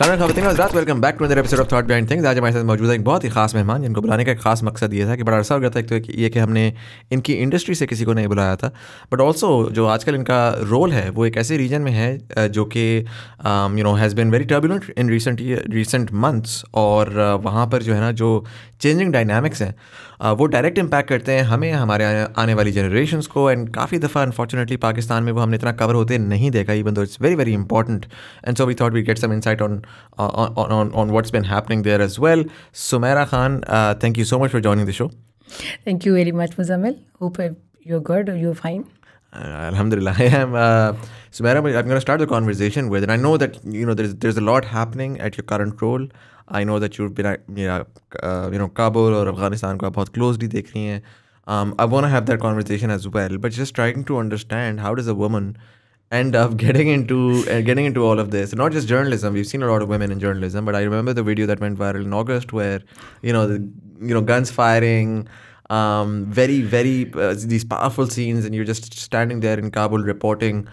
हजरात welcome back to episode of thought behind things आज हमारे साथ मौजूद है एक बहुत ही खास मेहमान जिनको बुलाने का एक खास मकसद ये था कि बड़ा अरसा हो गया था एक तो ये कि हमने इनकी इंडस्ट्री से किसी को नहीं बुलाया था बट ऑल्सो जो आजकल इनका रोल है वो एक ऐसे रीजन में है जो कि you know has been very turbulent in recent recent months और वहाँ पर जो है ना जो चेंजिंग डायनामिक्स हैं वो डायरेक्ट इम्पैक्ट करते हैं हमें हमारे आने वाली जनरेशन को एंड काफ़ी दफ़ा अनफॉर्चुनेटली पाकिस्तान में वो हमने इतना कवर होते नहीं देखा even though it's very very important and so we thought we get some insight on Uh, on, on, on what's been happening there as well. Sumaira Khan, uh, thank you so much for joining the show. Thank you very much, Muzamil. Hope you're good or you're fine. Uh, Alhamdulillah, I am. Uh, Sumaira, I'm going to start the conversation with, and I know that you know there's there's a lot happening at your current role. I know that you've been, you know, uh, you know Kabul or Afghanistan quite आप closely देख Um, I want to have that conversation as well, but just trying to understand how does a woman end up getting into uh, getting into all of this not just journalism we've seen a lot of women in journalism but i remember the video that went viral in august where you know the, you know guns firing um, very very uh, these powerful scenes and you're just standing there in kabul reporting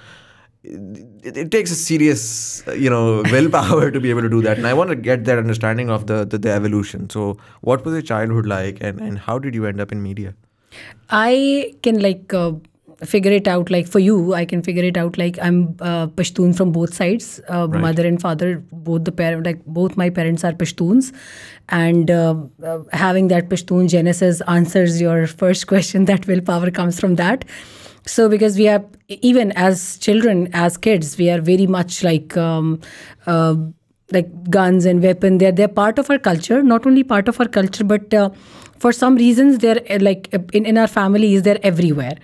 it, it takes a serious uh, you know willpower to be able to do that and i want to get that understanding of the, the, the evolution so what was your childhood like and and how did you end up in media i can like uh figure it out like for you i can figure it out like i'm uh, pashtun from both sides uh, right. mother and father both the parent like both my parents are pashtuns and uh, uh having that pashtun genesis answers your first question that willpower comes from that so because we are even as children as kids we are very much like um, uh, like guns and weapon they're they're part of our culture not only part of our culture but uh, for some reasons they're eh, like in, in our families they're everywhere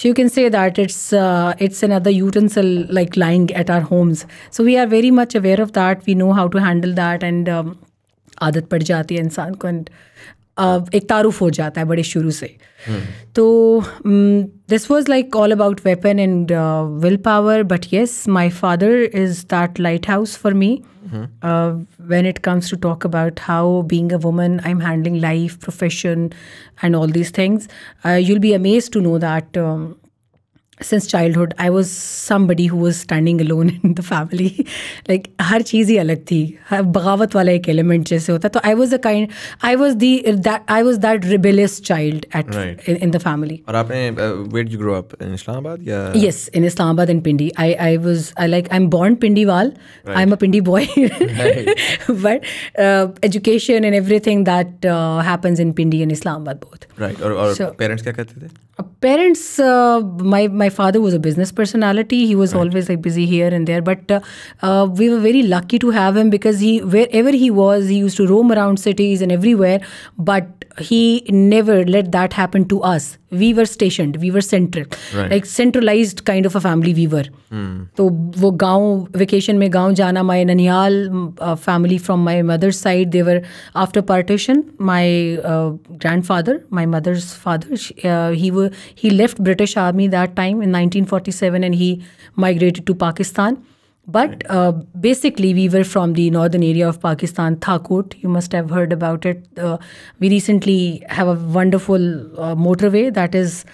so you can say that it's uh, it's another utensil like lying at our homes. So we are very much aware of that. We know how to handle that, and um, आदत पड़ जाती है इंसान को एक तारुफ हो जाता है बड़े शुरू से तो this was like all about weapon and willpower but yes my father is that lighthouse for me when it comes to talk about how being a woman I am handling life profession and all these things you'll be amaze to know that since childhood i was somebody who was standing alone in the family like har cheezi alag thi bagawat wala ek element jaise hota so i was the kind i was the that i was that rebellious child at in, the family aur uh, where did you grow up in islamabad ya yes in islamabad and pindi i i was i like i'm born pindiwal right. i'm a pindi boy but uh, education and everything that uh, happens in pindi and islamabad both Right. Or, or so, parents kya karte the? Uh, parents, uh, my my father was a business personality. He was right. always like busy here and there. But uh, uh, we were very lucky to have him because he wherever he was, he used to roam around cities and everywhere. But he never let that happen to us. We were stationed, we were central, right. like centralized kind of a family we were. Hmm. तो vacation में गांव जाना my Naniyal uh, family from my mother's side they were after partition my uh, grandfather my mother's father uh, he were he left British army that time in 1947 and he migrated to Pakistan. But uh, basically, we were from the northern area of Pakistan, Thakut. You must have heard about it. Uh, we recently have a wonderful uh, motorway that is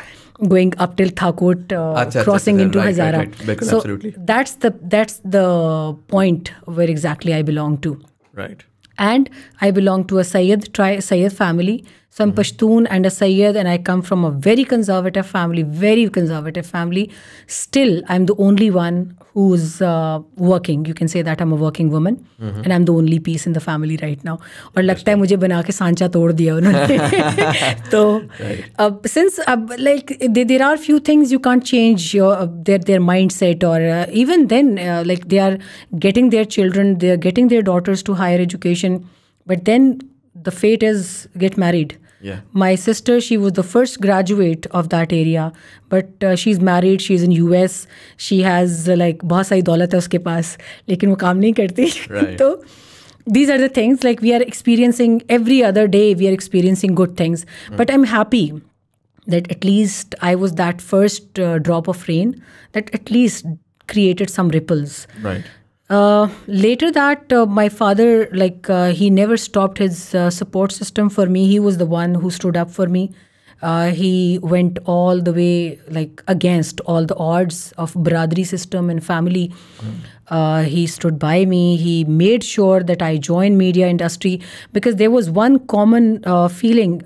going up till Thakut, uh, achha, crossing achha, achha, into right, Hazara. Right, right. So absolutely. that's the that's the point where exactly I belong to. Right. And I belong to a Sayyid tri- Sayyid family. So I'm mm-hmm. Pashtun and a Sayyid, and I come from a very conservative family, very conservative family. Still, I'm the only one who's uh, working. You can say that I'm a working woman, mm-hmm. and I'm the only piece in the family right now. Or lagta hai mujhe bana ke sancha tod diya So, since like there are few things you can't change your uh, their their mindset, or uh, even then, like they are getting their children, they are getting their daughters to higher education, but then. The fate is get married. Yeah. My sister, she was the first graduate of that area, but uh, she's married, she's in US, she has uh, like बहुत सारी दौलत है उसके पास लेकिन वो काम नहीं करती right. तो these are the things like we are experiencing every other day we are experiencing good things mm. but i'm happy that at least i was that first uh, drop of rain that at least created some ripples right uh, later that uh, my father like uh, he never stopped his uh, support system for me he was the one who stood up for me uh, he went all the way like against all the odds of bradri system and family mm. he stood by me he made sure that i joined media industry because there was one common feeling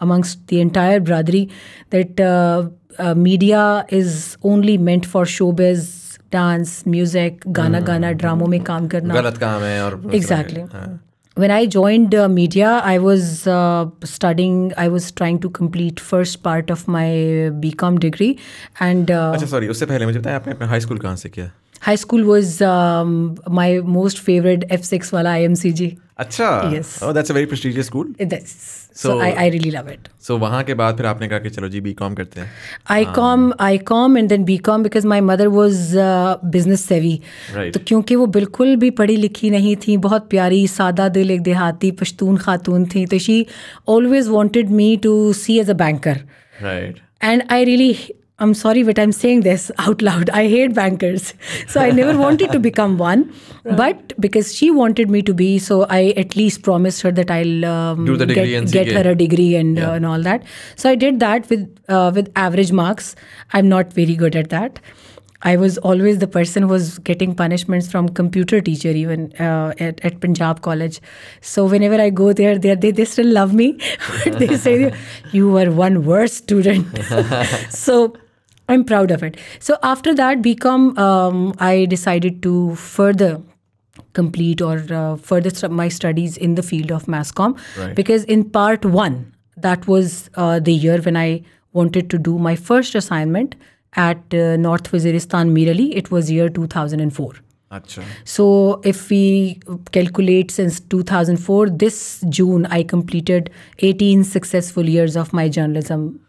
amongst the entire bradri that media is only meant for showbiz dance music गाना hmm. गाना ड्रामों में काम करना गलत काम है और exactly when I joined media I was studying I was trying to complete first part of my B com degree and sorry उससे पहले मुझे बताया आपने हाई स्कूल कहाँ से किया high school was my most favourite F six वाला I M C G अच्छा very prestigious school so I really love it so वहाँ के बाद फिर आपने कहा कि चलो जी बी कॉम करते हैं I com I com and then B com because my mother was business savvy तो क्योंकि वो बिल्कुल भी पढ़ी लिखी नहीं थी बहुत प्यारी सादा दिल एक देहाती पश्तून खातून थी तो she always wanted me to see as a banker right and I really I'm sorry, but I'm saying this out loud. I hate bankers. So I never wanted to become one. Right. But because she wanted me to be, so I at least promised her that I'll um, Do the get, get her a degree and, yeah. uh, and all that. So I did that with, uh, with average marks. I'm not very good at that. I was always the person who was getting punishments from computer teacher even uh, at, at Punjab college. So whenever I go there, they, they, they still love me. but they say, you were one worse student. so I'm proud of it. So after that BCom, um, I decided to further complete or uh, further st my studies in the field of mass com right. because in part one, that was uh, the year when I wanted to do my first assignment at uh, North Waziristan Mirali. It was year 2004. Achha. So if we calculate since 2004, this June I completed 18 successful years of my journalism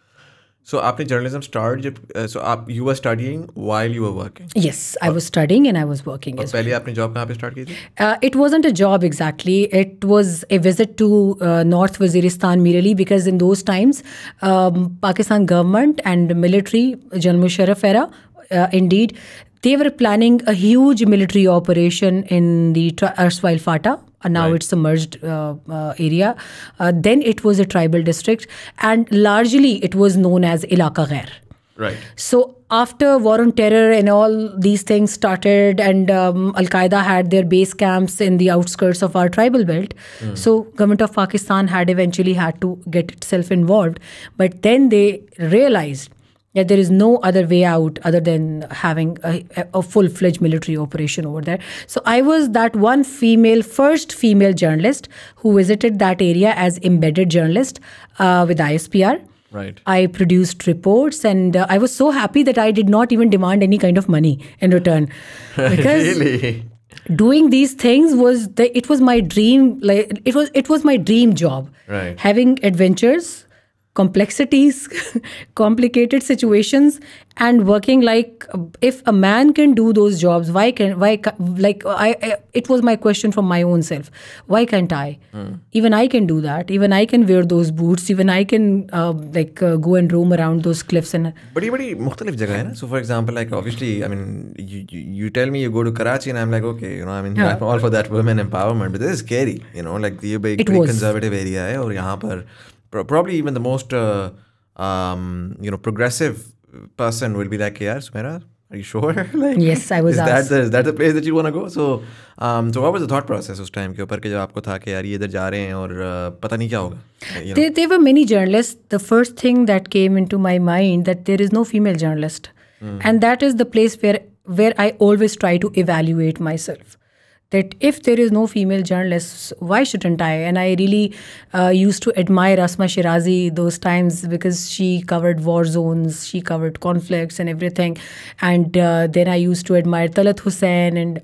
so, after journalism started जब uh, so you were studying while you were working. Yes, I was studying and I was working. और पहले job कहाँ start Uh, it wasn't a job exactly. It was a visit to uh, North Waziristan merely because in those times, um, Pakistan government and military, General Musharraf era, uh, indeed they were planning a huge military operation in the erstwhile Fata. And now right. it's a merged uh, uh, area. Uh, then it was a tribal district, and largely it was known as Ilaka Ghair. Right. So after war on terror and all these things started, and um, Al Qaeda had their base camps in the outskirts of our tribal belt, mm. so government of Pakistan had eventually had to get itself involved. But then they realized yeah, there is no other way out other than having a, a full fledged military operation over there. So I was that one female, first female journalist who visited that area as embedded journalist uh, with ISPR. Right. I produced reports, and uh, I was so happy that I did not even demand any kind of money in return, because really? doing these things was the, it was my dream. Like it was it was my dream job. Right. Having adventures complexities, complicated situations, and working like if a man can do those jobs, why can why like I, I it was my question from my own self. Why can't I? Mm. Even I can do that. Even I can wear those boots. Even I can uh, like uh, go and roam around those cliffs and. But बड़ी मुख्तलिफ जगह है ना. So for example, like obviously, I mean, you, you you tell me you go to Karachi and I'm like, okay, you know, I mean, yeah. all for that women empowerment, but this is scary, you know, like the big, big conservative area है और यहाँ पर probably even the most uh, um, you know progressive person will be like, "Yeah, Sumera, are you sure?" like, yes, I was. Is asked. that the, is that the place that you want to go? So, um, so what was the thought process उस time के ऊपर कि जब आपको था कि यार ये इधर जा रहे हैं know? There, were many journalists. The first thing that came into my mind that there is no female journalist, mm. and that is the place where where I always try to evaluate myself that if there is no female journalist, why shouldn't I? And I really uh, used to admire Asma Shirazi those times because she covered war zones, she covered conflicts and everything. And uh, then I used to admire Talat Hussain and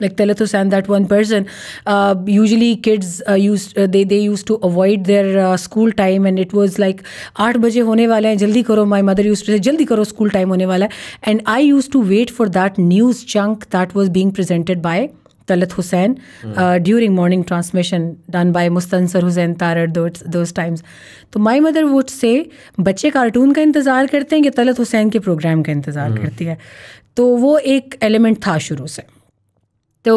like Talat Hussain, that one person. Uh, usually, kids uh, used uh, they they used to avoid their uh, school time, and it was like 8 baje hone wala hai, jaldi karo. My mother used to say, "Jaldi karo, school time hone wala." Hai. And I used to wait for that news chunk that was being presented by Talat Hussain mm. uh, during morning transmission done by Mustansar Hussain Tarar those, those times. तो my mother would say बच्चे cartoon का इंतज़ार करते हैं कि तलत हुसैन के programme का इंतज़ार mm. करती है तो वो एक एलिमेंट था शुरू से तो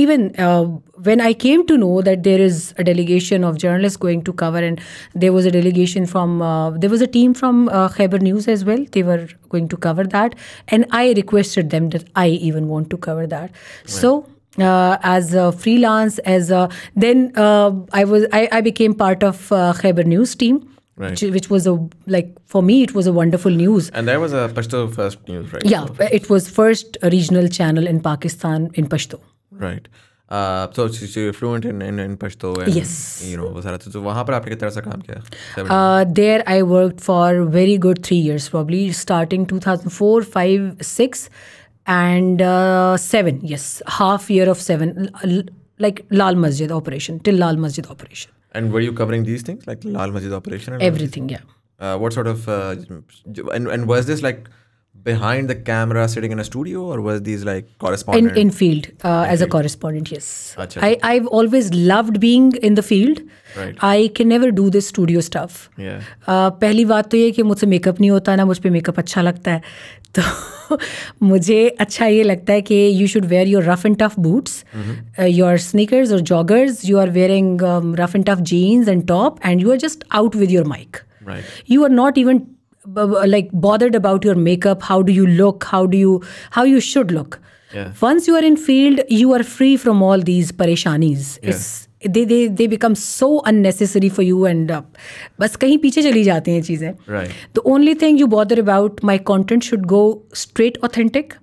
even uh, when I came to know that there is a delegation of journalists going to cover, and there was a delegation from, uh, there was a team from uh, Khyber News as well. They were going to cover that, and I requested them that I even want to cover that. Right. So uh, as a freelance as a then uh, i was I, I, became part of uh, Khyber news team Right. Which, which, was a like for me it was a wonderful news and that was a pashto first news right yeah so, it was first regional channel in pakistan in pashto right uh, so, so you're fluent in, in, in Pashto and yes. you know वो सारा तो वहाँ पर आपने कितना सा काम किया there I 2004 5 6 and uh, seven, yes, half year of seven, like Lal Masjid operation, till Lal Masjid operation. And were you covering these things, like Lal Masjid operation? And Everything, yeah. Uh, what sort of, uh, and, and was this like behind the camera sitting in a studio or was these like correspondent? In, in field, uh, in as field. a correspondent, yes. Achha. I, I've always loved being in the field. Right. I can never do this studio stuff. Yeah. Uh, पहली बात तो ये कि मुझसे makeup नहीं होता ना मुझ पर मेकअप अच्छा लगता है तो मुझे अच्छा ये लगता है कि you should wear your rough and tough boots your sneakers और joggers you are wearing rough and tough jeans and top and you are just out with your mic you are not even like bothered about your makeup how do you look how do you how you should look once you are in field you are free from all these परेशानीज it's They they they become so unnecessary for you end up बस कहीं पीछे चली जाती हैं चीज़ें the only thing you bother about my content should go straight authentic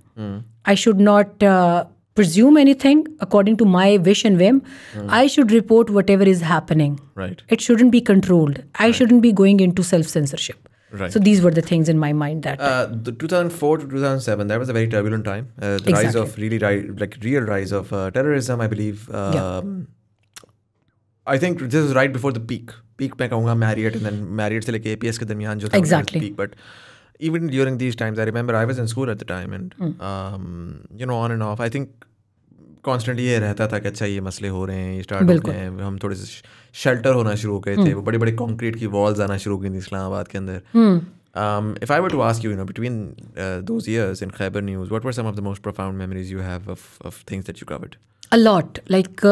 I should not presume anything according to my wish and whim. Hmm. I should report whatever is happening. Right. It shouldn't be controlled. I shouldn't be going into self censorship. Right. So these were the things in my mind that. Uh, the 2004 to 2007, that was a very turbulent time. Uh, the rise of really like real rise of uh, terrorism, I believe. yeah. Um, I think this is right before the peak peak मैं कहूँगा Marriott and then Marriott से लेके APS के दरमियान जो exactly peak but even during these times, I remember I was in school at the time, and mm. um, you know, on and off. I think constantly ये रहता था कि अच्छा ये मसले हो रहे हैं ये स्टार्ट हो रहे हैं हम थोड़े से शेल्टर होना शुरू हो गए थे वो बड़े बड़े कॉन्क्रीट की वॉल्स आना शुरू हो गई थी इस्लामाबाद के अंदर if I were to ask you you know between those years in Khyber News what were some of the most profound memories you have of of things that you covered a lot like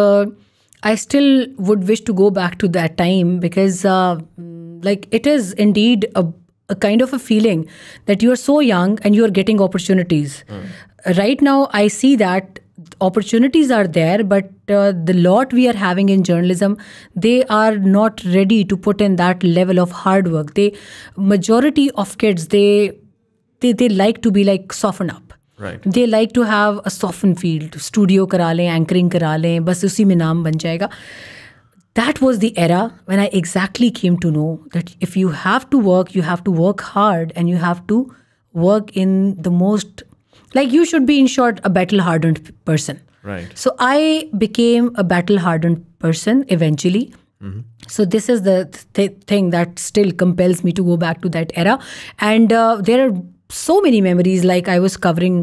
I still would wish to go back to that time because, uh, like, it is indeed a, a, kind of a feeling that you are so young and you are getting opportunities. Mm. Right now, I see that opportunities are there, but uh, the lot we are having in journalism, they are not ready to put in that level of hard work. They majority of kids they they they like to be like soften up. They like to have a soften field studio करा लें anchoring करा लें बस उसी में नाम बन जाएगा that was the era when I exactly came to know that if you have to work you have to work hard and you have to work in the most like you should be in short a battle hardened person right so i became a battle hardened person eventually mm-hmm. so this is the th thing that still compels me to go back to that era and uh, there are so many memories like i was covering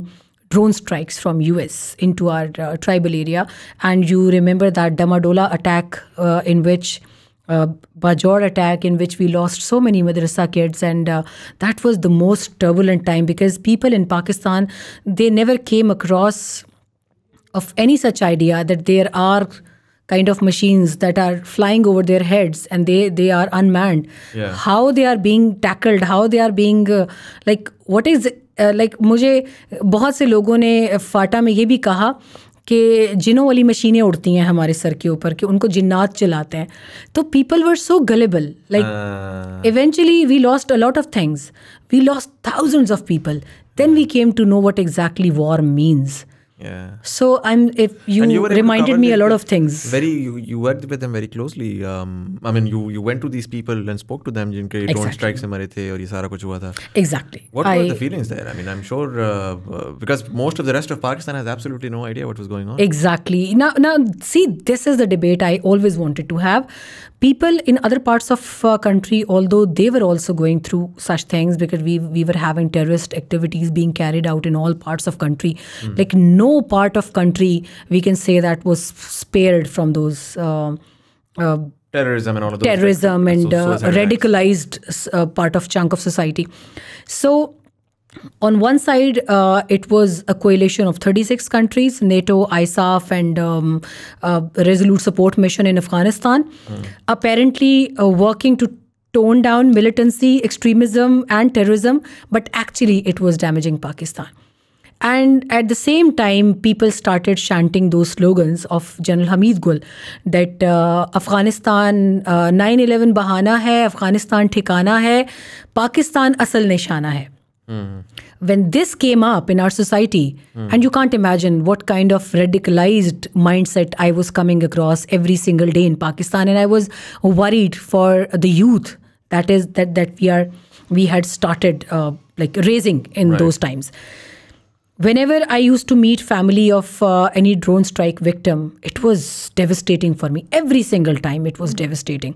drone strikes from us into our uh, tribal area and you remember that damadola attack uh, in which uh, Bajor attack in which we lost so many madrasa kids and uh, that was the most turbulent time because people in Pakistan they never came across of any such idea that there are kind of machines that are flying over their heads and they they are unmanned yeah. how they are being tackled how they are being uh, like what is uh, like mujhe मुझे बहुत से लोगों ने फाटा में ये भी कहा कि जिनों वाली मशीनें उड़ती हैं हमारे सर के ऊपर कि उनको जिन्नात चलाते हैं तो people were so gullible like eventually we lost a lot of things we lost thousands of people then we came to know what exactly war means Yeah. So I'm. If you, you reminded me a lot of things. Very, you, you worked with them very closely. Um, I mean, you you went to these people and spoke to them. जिनके exactly. don't strike से मरे थे और ये सारा Exactly. What I, were the feelings there? I mean, I'm sure uh, uh, because most of the rest of Pakistan has absolutely no idea what was going on. Exactly. Now, now see, this is the debate I always wanted to have people in other parts of uh, country although they were also going through such things because we we were having terrorist activities being carried out in all parts of country mm. like no part of country we can say that was spared from those uh, uh, terrorism and all of those terrorism things. and uh, radicalized uh, part of chunk of society so on one side, uh, it was a coalition of 36 countries, NATO, ISAF, and um, uh, Resolute Support Mission in Afghanistan, mm. apparently uh, working to tone down militancy, extremism, and terrorism, but actually it was damaging Pakistan. And at the same time, people started chanting those slogans of General Hamid Gul that uh, Afghanistan uh, 9 11 bahana hai, Afghanistan thikana hai, Pakistan asal nishana hai. Mm. When this came up in our society, mm. and you can't imagine what kind of radicalized mindset I was coming across every single day in Pakistan, and I was worried for the youth that is that that we are we had started uh, like raising in right. those times. Whenever I used to meet family of uh, any drone strike victim, it was devastating for me. Every single time, it was devastating.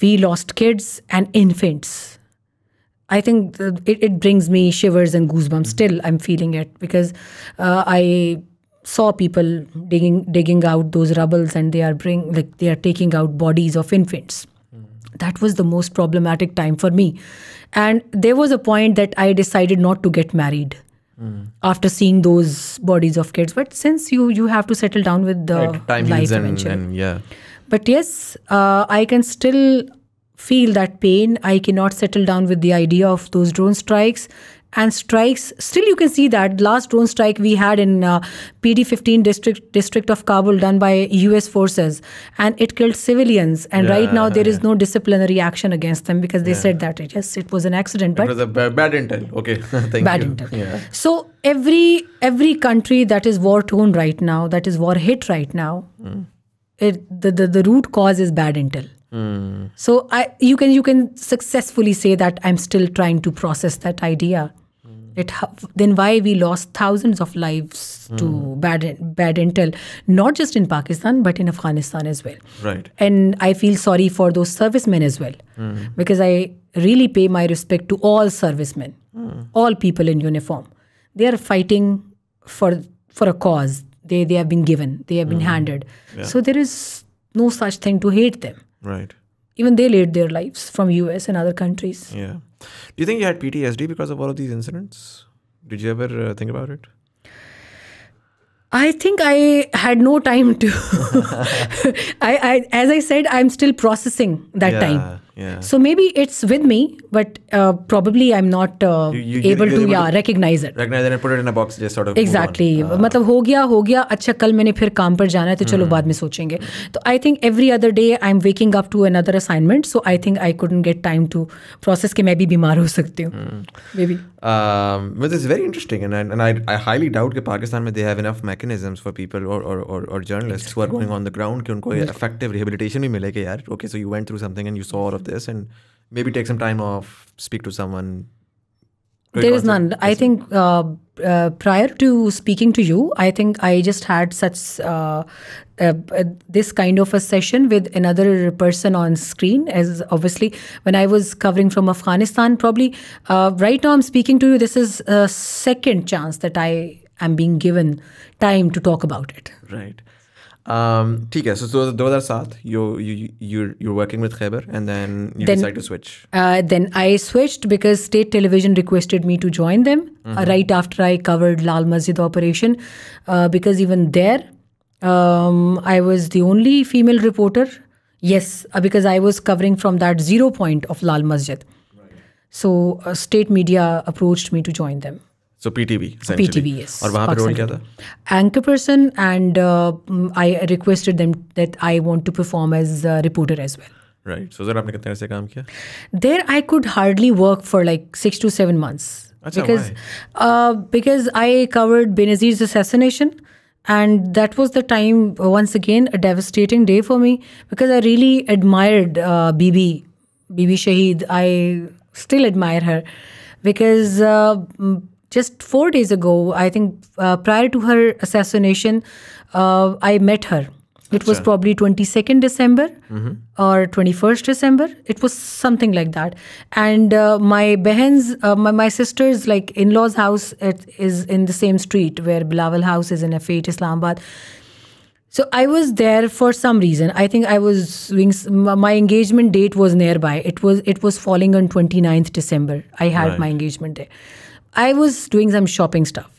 We lost kids and infants I think the, it, it brings me shivers and goosebumps. Mm-hmm. Still, I'm feeling it because uh, I saw people digging digging out those rubbles and they are bring like they are taking out bodies of infants. Mm. That was the most problematic time for me, and there was a point that I decided not to get married. Mm. After seeing those bodies of kids, but since you you have to settle down with the right, life and, eventually, and yeah. But yes, uh, I can still feel that pain. I cannot settle down with the idea of those drone strikes. And strikes, still you can see that last drone strike we had in uh, PD-15 district district of Kabul done by U.S. forces, and it killed civilians. And yeah, right now there is no disciplinary action against them because they yeah. said that it, yes, it was an accident, but it was a bad intel. Okay, thank bad you. intel. Yeah. So every every country that is war torn right now, that is war hit right now, mm. it the, the the root cause is bad intel so I, you can you can successfully say that I'm still trying to process that idea. Mm. It then why we lost thousands of lives mm. to bad bad intel, not just in Pakistan but in Afghanistan as well. Right. And I feel sorry for those servicemen as well, because I really pay my respect to all servicemen, all people in uniform. They are fighting for for a cause. They they have been given. They have been handed. Yeah. So there is no such thing to hate them. Right. Even they laid their lives from US and other countries. Yeah. Do you think you had PTSD because of all of these incidents? Did you ever uh, think about it? I think I had no time to. I, I, as I said, I'm still processing that yeah. time. So maybe it's with me, but uh, probably I'm not uh, able to yeah recognize it. Recognize it and put it in a box, just sort of. Exactly. Move on. Ah. मतलब हो गया हो गया अच्छा कल मैंने फिर काम पर जाना है तो चलो hmm. बाद में सोचेंगे तो I think every other day I am waking up to another assignment so I think I couldn't get time to process के मैं भी बीमार हो सकती हूँ मे hmm. बी Um, it's very interesting, and, I, highly doubt that Pakistan they have enough mechanisms for people or, journalists who are going on the ground to effective rehabilitation. Mein mile ke yaar, okay, so you went through something and you saw this and maybe take some time off, speak to someone. There is none. I think uh, uh, prior to speaking to you, I think I just had such uh, uh, uh, this kind of a session with another person on screen. As obviously, when I was covering from Afghanistan, probably uh, right now I'm speaking to you. This is a second chance that I am being given time to talk about it. Right. Um, ठीक है सो 2007 you you you are working with Khyber and then you then, decided to switch. Uh, then I switched because state television requested me to join them uh, mm-hmm. right after I covered Lal Masjid operation uh, because even there um, I was the only female reporter. Yes, because I was covering from that zero point of Lal Masjid. Right. So state media approached me to join them. So PTV, PTV, yes. Or वहाँ पे role Anchor person and uh, mm, I requested them that I want to perform as a reporter as well. Right. So then आपने कितने से काम There I could hardly work for like six to seven months. Achha, because uh, because I covered Benazir's assassination and that was the time uh, once again a devastating day for me because I really admired uh, Bibi Bibi Shahid. I still admire her because. Uh, mm, just four days ago, I think uh, prior to her assassination, uh, I met her. It was probably 22nd December mm-hmm. or 21st December. It was something like that. And uh, my behen's, uh, my, my sister's like in-laws house it is in the same street where Bilawal house is in F8 Islamabad. So I was there for some reason. I think I was doing my engagement date was nearby. It was it was falling on 29th December. I had right. my engagement there. I was doing some shopping stuff.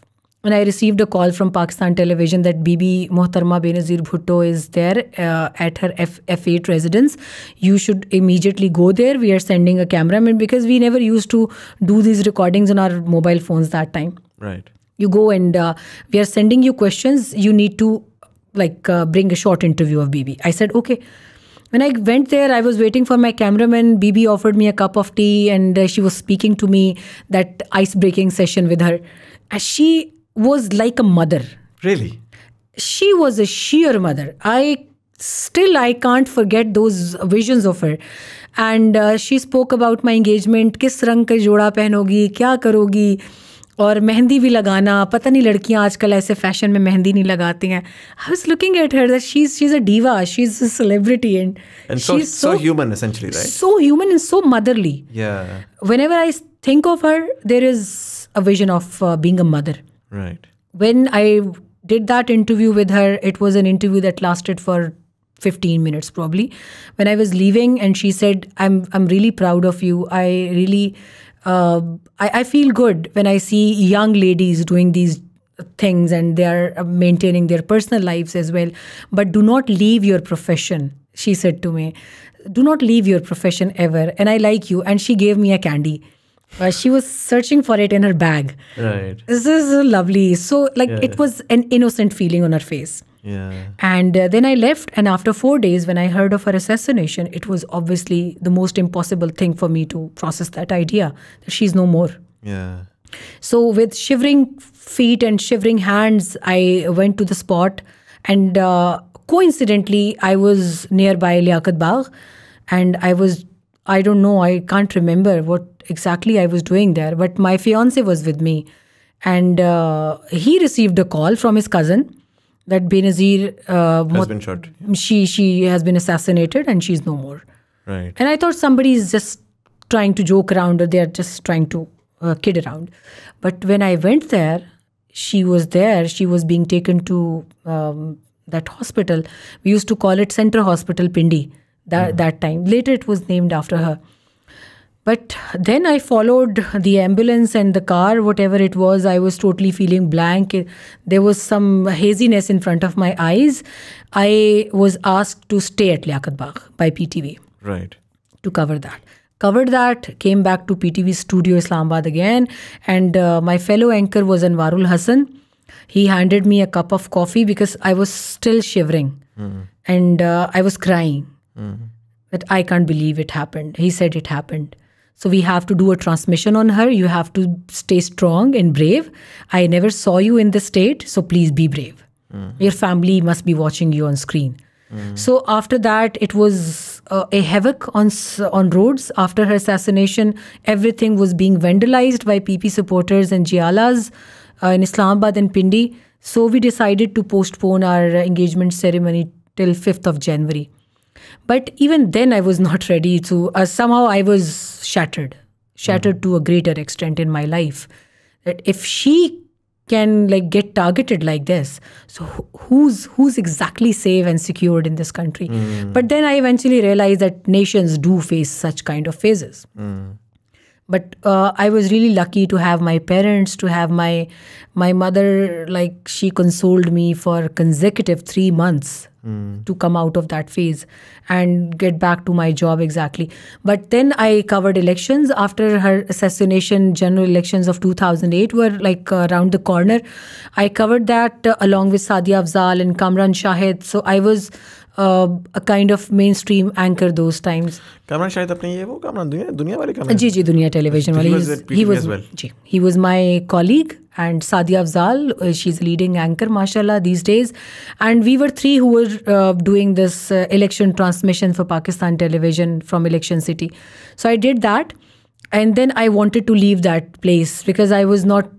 And I received a call from Pakistan television that Bibi Mohtarma Benazir Bhutto is there uh, at her F- F8 residence. You should immediately go there. We are sending a cameraman because we never used to do these recordings on our mobile phones that time. Right. You go and uh, we are sending you questions. You need to like uh, bring a short interview of Bibi. I said, okay. When I went there, I was waiting for my cameraman. Bibi offered me a cup of tea and uh, she was speaking to me that ice breaking session with her. And she was like a mother. Really? She was a sheer mother. I still I can't forget those visions of her. And uh, she spoke about my engagement. किस रंग का जोड़ा पहनोगी? क्या करोगी? और मेहंदी भी लगाना पता नहीं लड़कियां आजकल ऐसे फैशन में मेहंदी नहीं लगाती हैं I was looking at her that she is she is a diva she is a celebrity and she is so human essentially right so human and so motherly या whenever I think of her there is a vision of being a mother right when I did that interview with her it was an interview that lasted for 15 minutes probably when i was leaving and she said i'm i'm really proud of you i really um, I, I, feel good when I see young ladies doing these things and they are uh, maintaining their personal lives as well. But do not leave your profession, she said to me. Do not leave your profession ever. And I like you. And she gave me a candy. Uh, she was searching for it in her bag. Right. This is lovely. So, like, yeah. it was an innocent feeling on her face. Yeah. And uh, then I left, and after four days, when I heard of her assassination, it was obviously the most impossible thing for me to process that idea that she's no more. Yeah. So, with shivering feet and shivering hands, I went to the spot, and uh, coincidentally, I was nearby Liaquat Bagh, and I was, I don't know, I can't remember what exactly I was doing there, but my fiance was with me, and uh, he received a call from his cousin that Benazir uh, has been shot. She she has been assassinated and she's no more. Right. And I thought somebody is just trying to joke around or they are just trying to uh, kid around. But when I went there, she was there. She was being taken to um, that hospital. We used to call it Center Hospital Pindi that mm. that time. Later, it was named after her. But then I followed the ambulance and the car, whatever it was. I was totally feeling blank. There was some haziness in front of my eyes. I was asked to stay at Liaquat Bagh by PTV. Right. To cover that. Covered that, came back to PTV studio Islamabad again. And uh, my fellow anchor was Anwarul Hassan. He handed me a cup of coffee because I was still shivering mm. and uh, I was crying. Mm. That I can't believe it happened. He said it happened so we have to do a transmission on her. You have to stay strong and brave. I never saw you in this state, so please be brave. Mm -hmm. Your family must be watching you on screen. Mm -hmm. So after that, it was uh, a havoc on on roads. After her assassination, everything was being vandalized by PP supporters and Jialas uh, in Islamabad and Pindi. So we decided to postpone our engagement ceremony till 5th of January. But even then, I was not ready to. Uh, somehow, I was shattered, shattered mm -hmm. to a greater extent in my life. That if she can like get targeted like this, so who's who's exactly safe and secured in this country? Mm. But then I eventually realized that nations do face such kind of phases. Mm but uh, i was really lucky to have my parents to have my my mother like she consoled me for consecutive 3 months Hmm. to come out of that phase and get back to my job exactly. But then I covered elections after her assassination, general elections of 2008 were like uh, around the corner. I covered that uh, along with Sadia Afzal and Kamran Shahid. So I was uh, a kind of mainstream anchor those times. Kamran Shahid, अपने ये वो कामरान दुनिया दुनिया वाले कामरान जी जी दुनिया television वाले he was, he was well. he was my colleague and Sadia Afzal. Uh, she's a leading anchor, mashallah, these days. And we were three who were uh, doing this uh, election transmission for Pakistan television from Election City. So I did that. And then I wanted to leave that place because I was not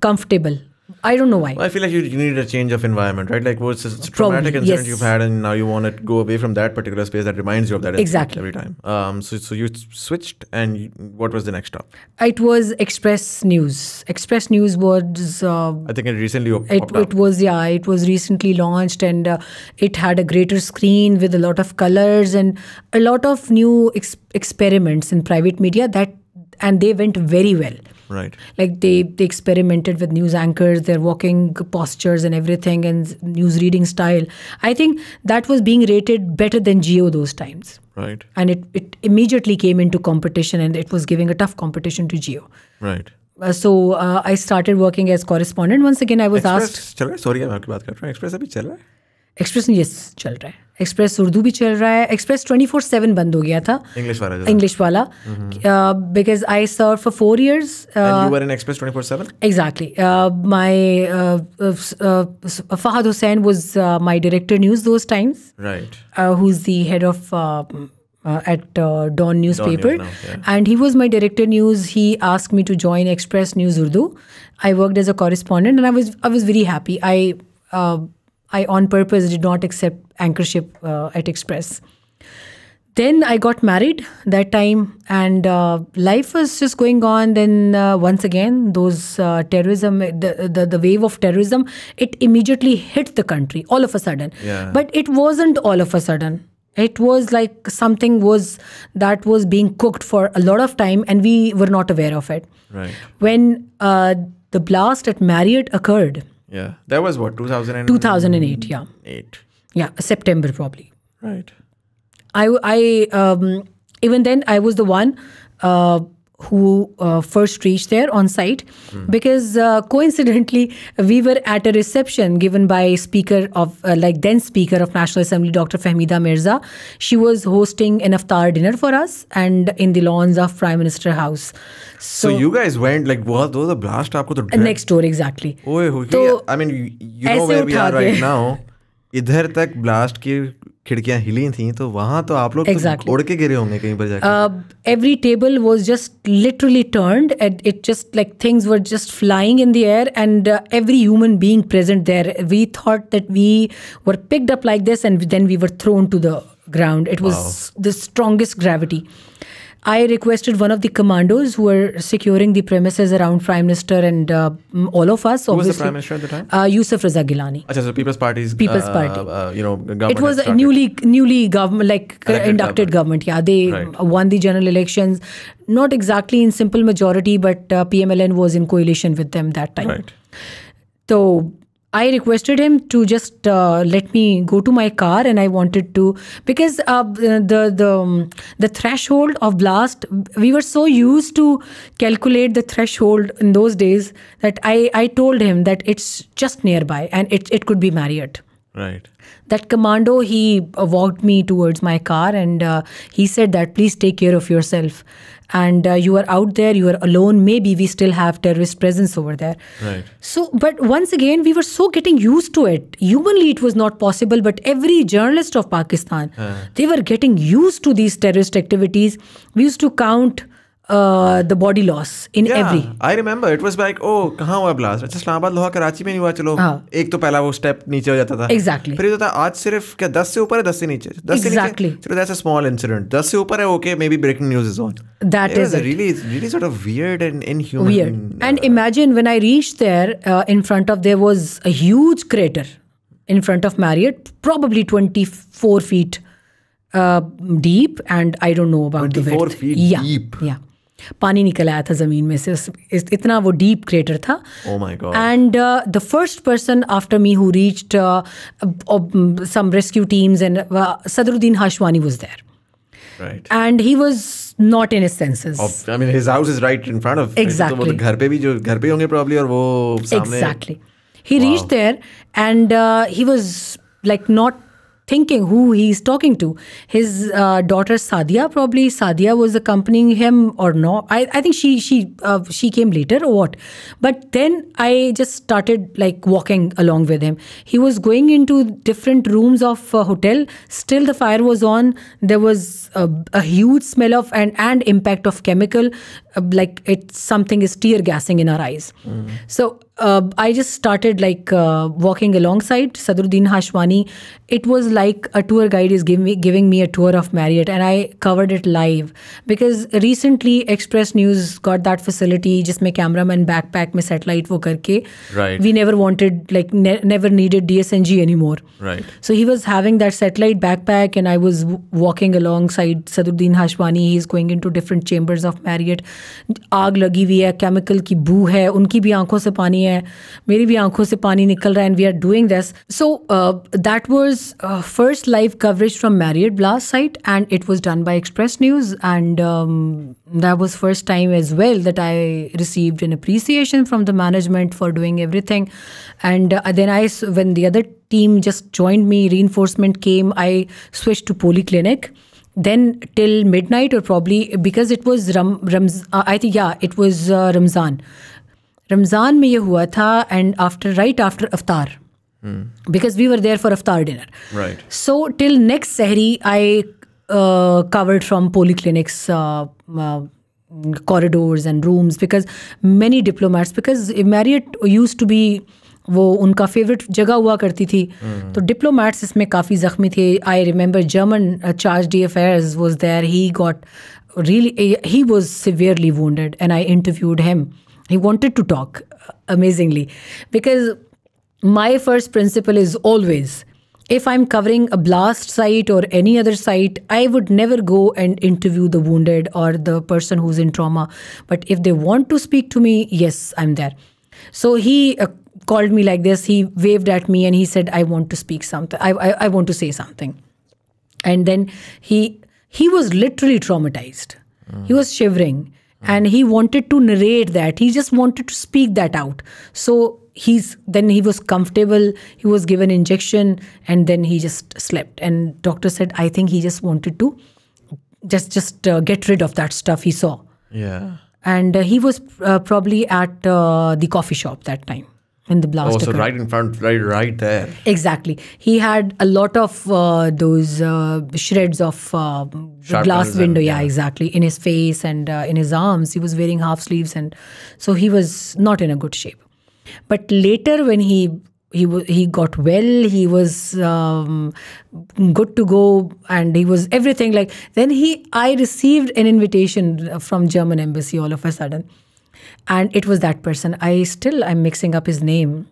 comfortable. I don't know why. Well, I feel like you need a change of environment, right? Like, what's well, a traumatic incident yes. you've had, and now you want to go away from that particular space that reminds you of that exactly every time. Um, so, so you switched, and you, what was the next stop? It was Express News. Express News was. Uh, I think it recently. It, it was yeah, it was recently launched, and uh, it had a greater screen with a lot of colors and a lot of new ex experiments in private media that and they went very well right like they they experimented with news anchors their walking postures and everything and news reading style i think that was being rated better than geo those times right and it it immediately came into competition and it was giving a tough competition to geo right uh, so uh, I started working as correspondent. Once again, I was Express asked. चल रहा है? Sorry, I am बात कर रहा Express अभी चल express में yes चल रहा है एक्सप्रेस उर्दू भी चल रहा है एक्सप्रेस ट्वेंटी फोर सेवन बंद हो गया था इंग्लिश वाला इंग्लिश वाला because I serve for four years exactly my Fahad Hussain was my director news those times who is the of Uh, at uh, Dawn newspaper, Dawn News and he was my director news. He asked me to join Express News Urdu. I worked as a correspondent, and I was I was very happy. I uh, I on purpose did not accept anchorship uh, at Express. Then I got married that time, and uh, life was just going on. Then uh, once again, those uh, terrorism, the, the, the wave of terrorism, it immediately hit the country all of a sudden. Yeah. But it wasn't all of a sudden. It was like something was that was being cooked for a lot of time, and we were not aware of it. Right. When uh, the blast at Marriott occurred, yeah. That was what, 2000 2008, yeah. 8. Yeah, September probably. Right. I, I um, even then, I was the one uh, who uh, first reached there on site mm. because uh, coincidentally we were at a reception given by speaker of uh, like then speaker of national assembly dr fehmida mirza she was hosting an iftar dinner for us and in the lawns of prime minister house so, so you guys went like was those a blast aapko to next door exactly oh so, i mean you know where we are right now इधर तक blast की खिड़कियां हिली थी तो वहां तो आप लोग तो exactly. तो उड़ के गिरे होंगे कहीं पर every table was just literally turn and it just like things were just flying in the air and every human being present there we thought that we were picked up like this and then we were thrown to the ground it was the strongest gravity I requested one of the commandos who were securing the premises around Prime Minister and uh, all of us. Who was the Prime Minister at the time? Uh, Yusuf Raza Gilani. Achha, so People's Party's People's uh, Party. Uh, you know, government. It was a newly newly government like uh, Elected inducted government. government. Yeah, they right. won the general elections, not exactly in simple majority, but uh, PMLN was in coalition with them that time. Right. So I requested him to just uh, let me go to my car, and I wanted to because uh, the the um, the threshold of blast we were so used to calculate the threshold in those days that I I told him that it's just nearby and it it could be Marriott. Right. That commando, he uh, walked me towards my car and uh, he said that please take care of yourself. And uh, you are out there, you are alone. Maybe we still have terrorist presence over there. Right. So, but once again, we were so getting used to it. Humanly, it was not possible. But every journalist of Pakistan, uh. they were getting used to these terrorist activities. We used to count uh, the body loss in yeah, every. I remember it was like oh कहाँ हुआ blast अच्छा इस्लामाबाद लोहा कराची में नहीं हुआ चलो हाँ. एक तो पहला वो step नीचे हो जाता था exactly. फिर होता आज सिर्फ क्या दस से ऊपर है दस से नीचे exactly. चलो that's a small incident दस से ऊपर है okay maybe breaking news is on That is. it is it. really really sort of weird and inhuman weird uh, and imagine when I reached there uh, in front of there was a huge crater in front of Marriott probably 24 feet deep and I don't know about the width. feet yeah, deep yeah पानी निकल आया था जमीन में से इतना वो deep crater था and the first person after me who reached some rescue teams and Sadruddin Hashwani was there and he was not in senses I mean his house is right in front of exactly घर पे भी जो घर पे होंगे probably और वो सामने exactly he reached there and he was like not thinking who he's talking to. His uh, daughter Sadia, probably Sadia was accompanying him or no. I, I think she she uh, she came later or what. But then I just started like walking along with him. He was going into different rooms of hotel. Still the fire was on. There was a, a huge smell of and and impact of chemical, uh, like it's something is tear gassing in our eyes. Mm. So uh, I just started like uh, walking alongside Sadruddin Hashwani. It was like a tour guide is giving me, giving me a tour of Marriott, and I covered it live because recently Express News got that facility. Just my cameraman backpack, my satellite, wo karke. Right. We never wanted like ne never needed DSNG anymore. Right. So he was having that satellite backpack, and I was walking alongside Sadruddin Hashwani. He's going into different chambers of Marriott. आग लगी हुई है chemical की बू है उनकी भी आंखों से पानी है मेरी भी आंखों We are doing this. So uh, that was uh, first live coverage from that was first live coverage from Marriott blast site and it was that was first time as well that i received an appreciation from the management for doing everything and uh, then i when the other team just joined me reinforcement came i switched to polyclinic then till midnight or probably because it was ram, Ramz, i think yeah it was ramzan Ramzan में ये हुआ था and after right after अवतार because we were there for अवतार dinner so till next सहरी I covered from polyclinics corridors and rooms because many diplomats because Marriott use to be वो उनका favourite जगह हुआ करती थी hmm. तो डिप्लोमैट्स इसमें काफ़ी ज़ख्मी थे I remember German chargé d' affaires was there he got really he was severely wounded and I interviewed him He wanted to talk uh, amazingly because my first principle is always if I'm covering a blast site or any other site, I would never go and interview the wounded or the person who's in trauma. But if they want to speak to me, yes, I'm there. So he uh, called me like this. He waved at me and he said, "I want to speak something. I, I, I want to say something." And then he he was literally traumatized. Mm. He was shivering. Hmm. and he wanted to narrate that he just wanted to speak that out so he's then he was comfortable he was given injection and then he just slept and doctor said i think he just wanted to just just uh, get rid of that stuff he saw yeah and uh, he was uh, probably at uh, the coffee shop that time and the blast. Oh, so occurred. right in front, right, right there. Exactly. He had a lot of uh, those uh, shreds of uh, glass window. And, yeah, yeah, exactly. In his face and uh, in his arms, he was wearing half sleeves, and so he was not in a good shape. But later, when he he he got well, he was um, good to go, and he was everything. Like then he, I received an invitation from German embassy all of a sudden and it was that person i still i'm mixing up his name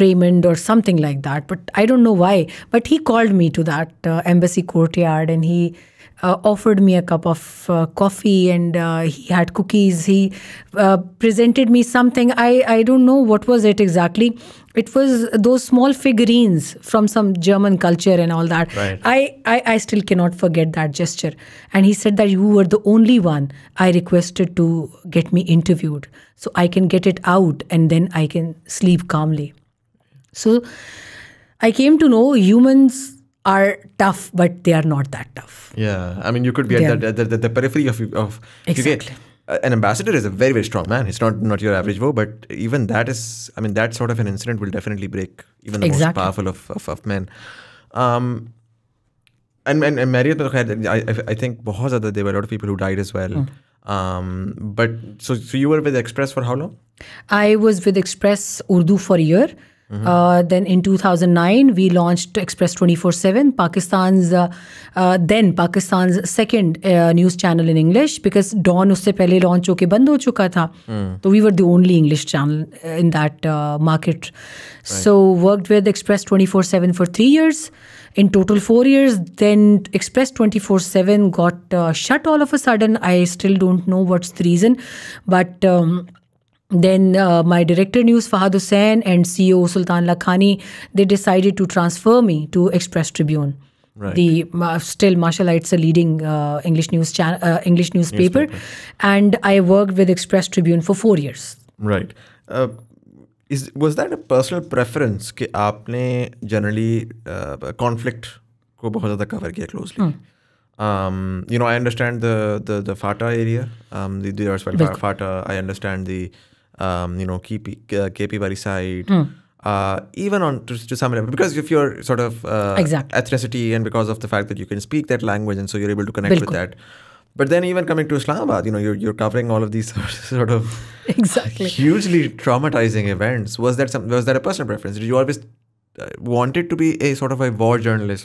Raymond or something like that, but I don't know why. But he called me to that uh, embassy courtyard and he uh, offered me a cup of uh, coffee and uh, he had cookies. He uh, presented me something. I, I don't know what was it exactly, it was those small figurines from some German culture and all that. Right. I, I, I still cannot forget that gesture. And he said that you were the only one I requested to get me interviewed so I can get it out and then I can sleep calmly. So I came to know humans are tough, but they are not that tough. Yeah, I mean, you could be at, the, the, the, the, periphery of of exactly an ambassador is a very very strong man. He's not not your average Vo, but even that is, I mean, that sort of an incident will definitely break even the exactly. most powerful of of, of men. Um, and and, and Marriott, I I think there were a lot of people who died as well. Mm. Um, but so so you were with Express for how long? I was with Express Urdu for a year. Mm-hmm. Uh, then in 2009, we launched Express 24/7, Pakistan's uh, uh, then Pakistan's second uh, news channel in English because Dawn usse pehle launch होके बंद हो चुका था. So we were the only English channel uh, in that uh, market. Right. So worked with Express 24/7 for three years. In total, four years. Then Express 24/7 got shut all of a sudden. I still don't know what's the reason, but um, then uh, my director news fahad hussain and ceo sultan lakhani they decided to transfer me to express tribune Right. The uh, still Marshallite, it's a leading uh, English news channel, uh, English newspaper, newspaper, and I worked with Express Tribune for four years. Right. Uh, is was that a personal preference? कि आपने generally uh, conflict को बहुत ज़्यादा cover closely. Hmm. Um, you know, I understand the the the Fata area, um, the, the Fata. I understand the um, you know, KP, uh, KP side, Hmm. Uh, even on to, to, some level because if you're sort of uh, exact. ethnicity and because of the fact that you can speak that language and so you're able to connect Bilkul. with that but then even coming to Islamabad, you know, you're, you're covering all of these sort of exactly hugely traumatizing events. Was that some, was that a personal preference? Did you always uh, wanted to be a sort of a war journalist?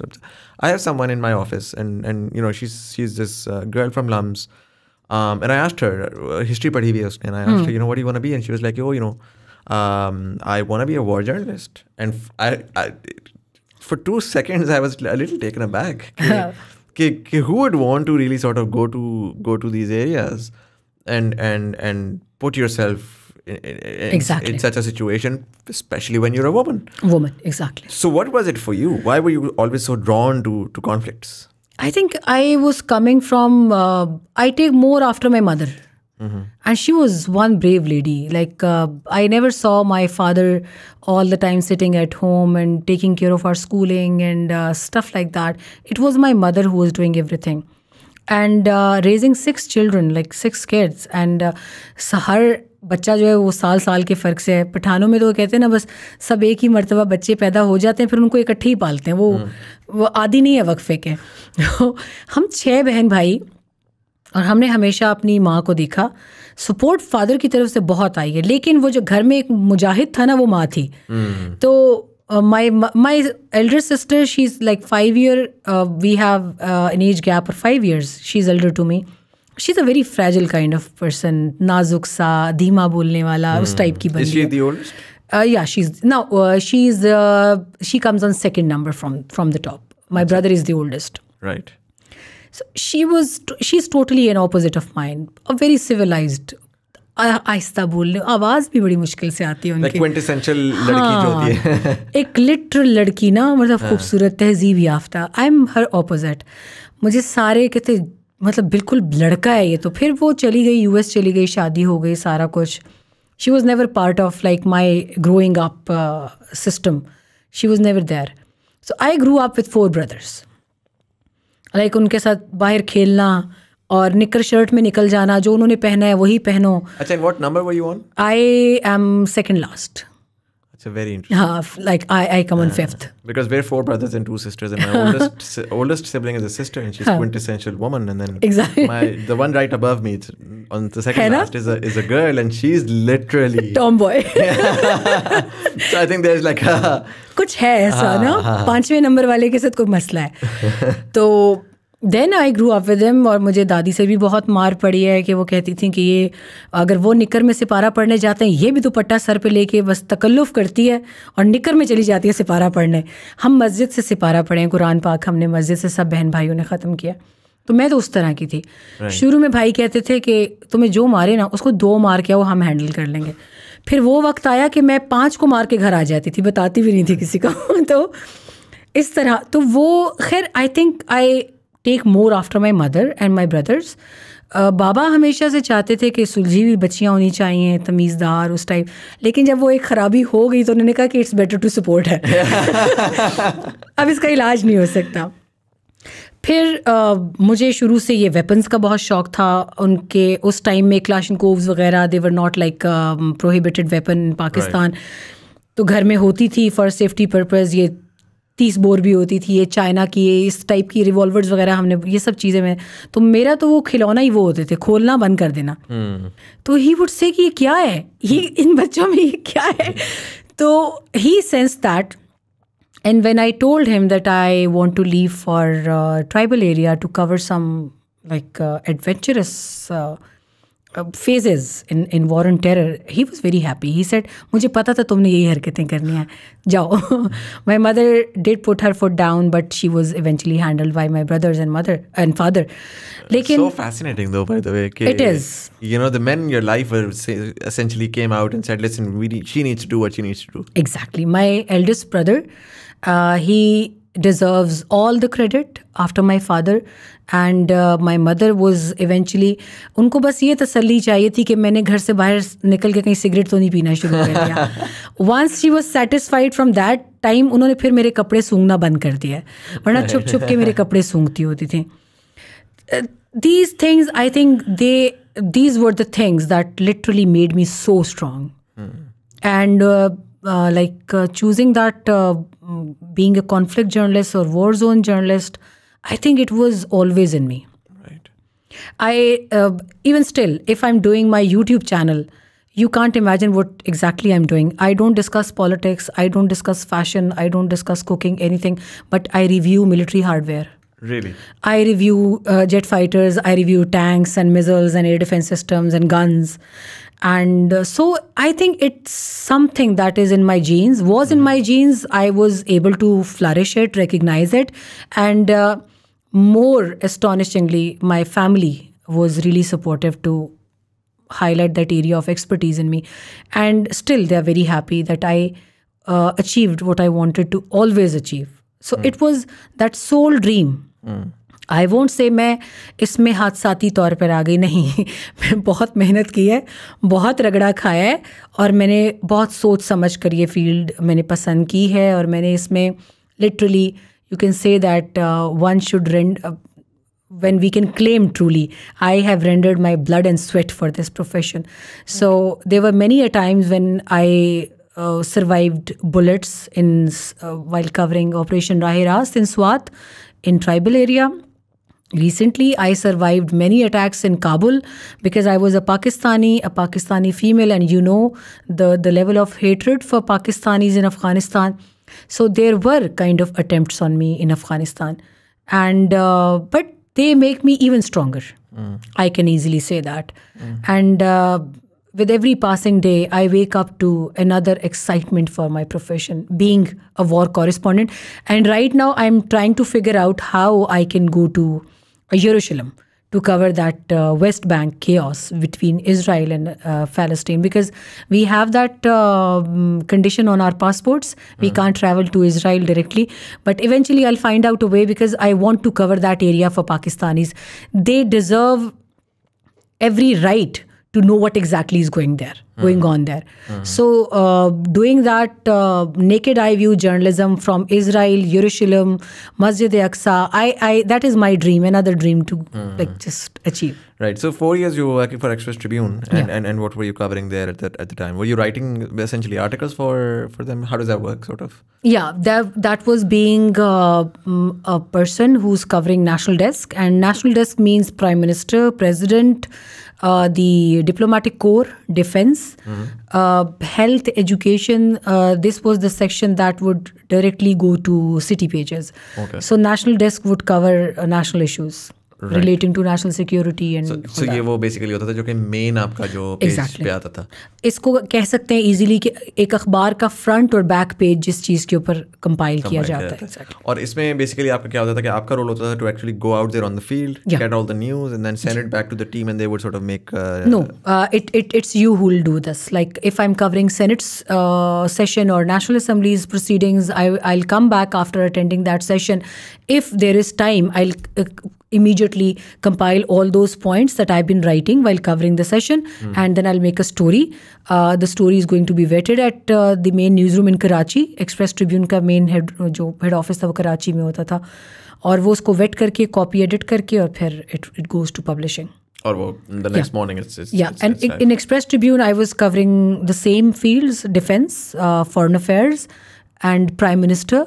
I have someone in my office, and and you know, she's she's this uh, girl from Lums um, and I asked her, uh, history padhi and I asked mm. her, hmm. you know, what do you want to be? And she was like, oh, you know, um, I want to be a war journalist. And for two seconds, I was a little taken aback. Ke, ke, ke who would want to really sort of go to go to these areas and and and put yourself in, in, exactly. in such a situation, especially when you're a woman? Woman, exactly. So, what was it for you? Why were you always so drawn to to conflicts? I think I was coming from, uh, I take more after my mother. Mm-hmm. And she was one brave lady. Like, uh, I never saw my father all the time sitting at home and taking care of our schooling and uh, stuff like that. It was my mother who was doing everything. And uh, raising six children, like six kids, and Sahar, बच्चा जो है वो साल साल के फ़र्क से है पठानों में तो कहते हैं ना बस सब एक ही मरतबा बच्चे पैदा हो जाते हैं फिर उनको इकट्ठे ही पालते हैं वो वो आदि नहीं है वक्फ़े के तो हम छः बहन भाई और हमने हमेशा अपनी माँ को देखा सपोर्ट फादर की तरफ से बहुत आई है लेकिन वो जो घर में एक मुजाहिद था ना वो माँ थी hmm. तो my my elder sister she is like five year we have an age gap और five years she is elder to me she is a very fragile kind of person नाजुक सा धीमा बोलने वाला hmm. उस type हम्म। की बनी Uh, yeah, she's now uh, she's uh, she comes on second number from from the top. My brother is the oldest. Right. So she was she's totally an opposite of mine. A very civilized. आहिस्ता बोलने आवाज़ भी बड़ी मुश्किल से आती है उनकी क्विंटेसेंशियल लड़की हाँ, जो होती है एक लिटरल लड़की ना मतलब खूबसूरत तहजीब याफ्ता आई एम हर ऑपोजिट मुझे सारे कहते मतलब बिल्कुल लड़का है ये तो फिर वो चली गई यूएस चली गई शादी हो गई सारा कुछ she was never part of like my growing up uh, system she was never there so i grew up with four brothers like unke sath bahir khelna aur knicker shirt mein nikal jana jo unhone pehna hai wahi pehno acha what number were you on i am second last a very interesting. Uh, like I, I come on fifth. Because we're four brothers and two sisters, and my oldest si oldest sibling is a sister, and she's quintessential woman. And then exactly my, the one right above me on the second Hena? last is a is a girl, and she's literally tomboy. so I think there's like a कुछ है ऐसा ना पांचवें number वाले के साथ कोई मसला है तो then I grew up with him और मुझे दादी से भी बहुत मार पड़ी है कि वो कहती थी कि ये अगर वो निकर में सिपारा पढ़ने जाते हैं ये भी दुपट्टा तो सर पे लेके बस तकल्लुफ़ करती है और निकर में चली जाती है सिपारा पढ़ने हम मस्जिद से सिपारा पढ़े कुरान पाक हमने मस्जिद से सब बहन भाइयों ने ख़त्म किया तो मैं तो उस तरह की थी शुरू में भाई कहते थे कि तुम्हें जो मारे ना उसको दो मार के वो हम हैंडल कर लेंगे फिर वो वक्त आया कि मैं पाँच को मार के घर आ जाती थी बताती भी नहीं थी किसी को तो इस तरह तो वो खैर I think I take more after my mother and my brothers बाबा हमेशा से चाहते थे कि सुलझी हुई बच्चियाँ होनी चाहिए तमीज़दार उस टाइप लेकिन जब वो एक ख़राबी हो गई तो उन्होंने कहा कि इट्स बेटर टू सपोर्ट है अब इसका इलाज नहीं हो सकता फिर आ, uh, मुझे शुरू से ये वेपन्स का बहुत शौक था उनके उस टाइम में क्लाशन कोव्स वगैरह they were not like prohibited weapon Pakistan right. तो घर में होती थी फॉर सेफ्टी पर्पज़ ये तीस बोर भी होती थी ये चाइना की ये इस टाइप की रिवॉल्वर्स वगैरह हमने ये सब चीज़ें में तो मेरा तो वो खिलौना ही वो होते थे खोलना बंद कर देना हम्म। तो ही वुड से कि ये क्या है ये इन बच्चों में ये क्या है तो he sense that and when I told him that I want to leave for tribal area to cover some like adventurous phases in in war terror. Terror he was very happy he said मुझे पता था तुमने यही हरकतें करनी हैं जाओ my mother did put her foot down but she was eventually handled by my brothers and mother and father लेकिन fascinating though by the way it is you know the men in your life essentially came out and said listen she needs to do what she needs to do exactly my eldest brother uh, he deserves all the credit after my father and uh, my mother was eventually unko bas ye tasalli chahiye thi ki maine ghar se bahar nikal ke kahi cigarette to nahi shuru kar diya once she was satisfied from that time unhone fir mere kapde soongna band kar diya warna chup chup ke mere kapde soongti hoti thi these things i think they these were the things that literally made me so strong hmm. and uh, uh, like choosing that being a conflict journalist or war zone journalist, I think it was always in me. Right. I uh, even still, if I'm doing my YouTube channel, you can't imagine what exactly I'm doing. I don't discuss politics. I don't discuss fashion. I don't discuss cooking, anything. But I review military hardware. Really? I review uh, jet fighters, I review tanks and missiles and air defense systems and guns and uh, so i think it's something that is in my genes was mm-hmm. in my genes i was able to flourish it recognize it and uh, more astonishingly my family was really supportive to highlight that area of expertise in me and still they are very happy that i uh, achieved what i wanted to always achieve so mm. it was that sole dream mm. I won't say मैं इसमें हादसाती तौर पर आ गई नहीं मैं बहुत मेहनत की है बहुत रगड़ा खाया है और मैंने बहुत सोच समझ कर ये फील्ड मैंने पसंद की है और मैंने इसमें literally you can say that one should render when we can claim truly I have rendered my blood and sweat for this profession so there were many a times when I survived bullets in while covering operation Rah in Swat in tribal area Recently, I survived many attacks in Kabul because I was a Pakistani, a Pakistani female, and you know the, the level of hatred for Pakistanis in Afghanistan. So there were kind of attempts on me in Afghanistan, and uh, but they make me even stronger. Mm. I can easily say that, mm. and. Uh, with every passing day, I wake up to another excitement for my profession, being a war correspondent. And right now, I'm trying to figure out how I can go to uh, Jerusalem to cover that uh, West Bank chaos between Israel and uh, Palestine because we have that uh, mm, condition on our passports. We mm. can't travel to Israel directly. But eventually, I'll find out a way because I want to cover that area for Pakistanis. They deserve every right to know what exactly is going there, mm. going hmm. on there. Mm. So uh, doing that uh, naked eye view journalism from Israel, Jerusalem, Masjid Aqsa, I, I that is my dream, another dream to mm. like just achieve. Right. So four years you were working for Express Tribune, and, yeah. and, and what were you covering there at that at the time? Were you writing essentially articles for for them? How does that work, sort of? Yeah, that that was being uh, mm, a person who's covering national desk, and national desk means prime minister, president, uh, the diplomatic corps, defense, mm -hmm. uh, health, education. Uh, this was the section that would directly go to city pages. Okay. So national desk would cover uh, national issues. Relating to national security and so ये वो basically होता था जो कि main आपका जो page exactly. पे आता था इसको कह सकते हैं इजीली कि एक अखबार का फ्रंट और बैक पेज जिस चीज़ के ऊपर कंपाइल किया जाता है exactly. और इसमें बेसिकली आपका क्या होता था कि आपका रोल होता था to actually go out there on the field get all the news and then send it back to the team and they would sort of make no it it it's you who will do this like if I am covering senate's session और national assemblies proceedings I I will come back after attending that session if there is time I will immediately compile all those points that I've been writing while covering the session, mm. and then I'll make a story. Uh, the story is going to be vetted at uh, the main newsroom in Karachi, Express Tribune का main head जो uh, head office of Karachi Karachi में होता था और वो उसको wait करके copy edit करके और फिर it it goes to publishing Or the next morning, it's, yeah. and in, Express Tribune, I was covering the same fields: defense, uh, foreign affairs, and prime minister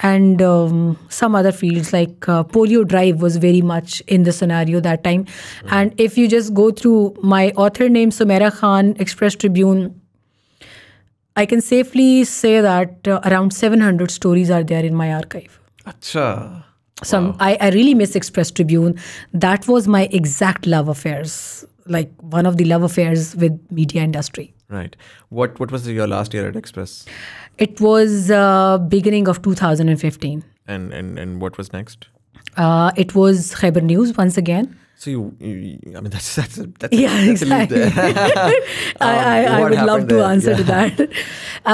and um, some other fields like uh, polio drive was very much in the scenario that time mm. and if you just go through my author name Sumera Khan Express Tribune I can safely say that uh, around 700 stories are there in my archive Acha some wow. I, I really miss Express Tribune that was my exact love affairs like one of the love affairs with media industry right what what was your last year at Express it was uh, beginning of 2015. And and and what was next? Uh, it was Khyber News once again. So you, you, I mean, that's that's, that's yeah, that's exactly. um, I, I, would love to answer yeah. to that.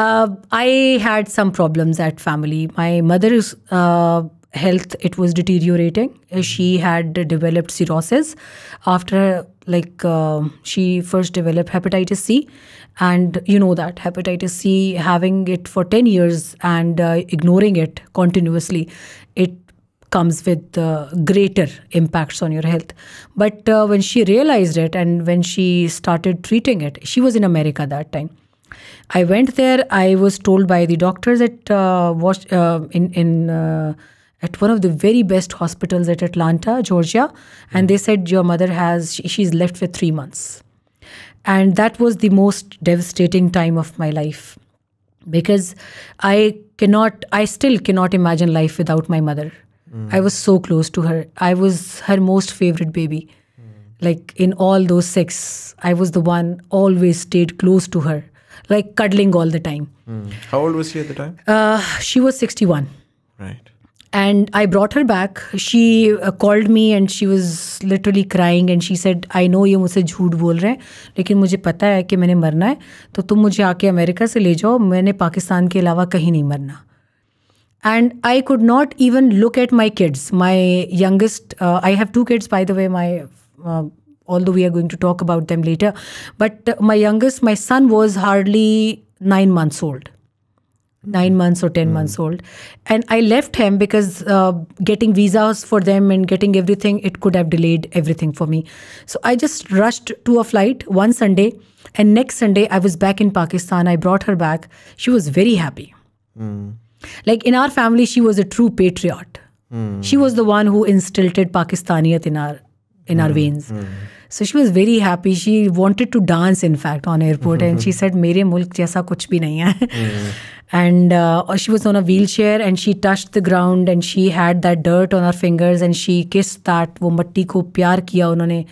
Uh, I had some problems at family. My mother's uh, health it was deteriorating. Mm -hmm. She had developed cirrhosis after like uh, she first developed hepatitis C, and you know that hepatitis c having it for 10 years and uh, ignoring it continuously it comes with uh, greater impacts on your health but uh, when she realized it and when she started treating it she was in america that time i went there i was told by the doctors at uh, was uh, in in uh, at one of the very best hospitals at Atlanta, Georgia, and hmm. they said your mother has she, she's left for three months. And that was the most devastating time of my life because I cannot, I still cannot imagine life without my mother. Mm. I was so close to her. I was her most favorite baby. Mm. Like in all those six, I was the one always stayed close to her, like cuddling all the time. Mm. How old was she at the time? Uh, she was 61. Right. And I brought her back. She uh, called me and she was literally crying and she said, I know you मुझसे झूठ बोल रहे हैं लेकिन मुझे पता है कि मैंने मरना है तो तुम मुझे आके अमेरिका से ले जाओ मैंने पाकिस्तान के अलावा कहीं and i could not even look at my kids my youngest uh, i have two kids by the way my uh, although we are going to talk about them later but my youngest my son was hardly 9 months old nine hmm. months or 10 mm. months old. And I left him because uh, getting visas for them and getting everything, it could have delayed everything for me. So I just rushed to a flight one Sunday. And next Sunday, I was back in Pakistan. I brought her back. She was very happy. Mm. Like in our family, she was a true patriot. Mm. She was the one who instilled Pakistaniyat in our in mm. our veins. Mm. So she was very happy. She wanted to dance, in fact, on airport, Mm-hmm. and she said, Mere mulk jaisa kuch bhi nahi hai. Mm. And uh, she was on a wheelchair, and she touched the ground, and she had that dirt on her fingers, and she kissed that. वो मट्टी को प्यार किया उन्होंने.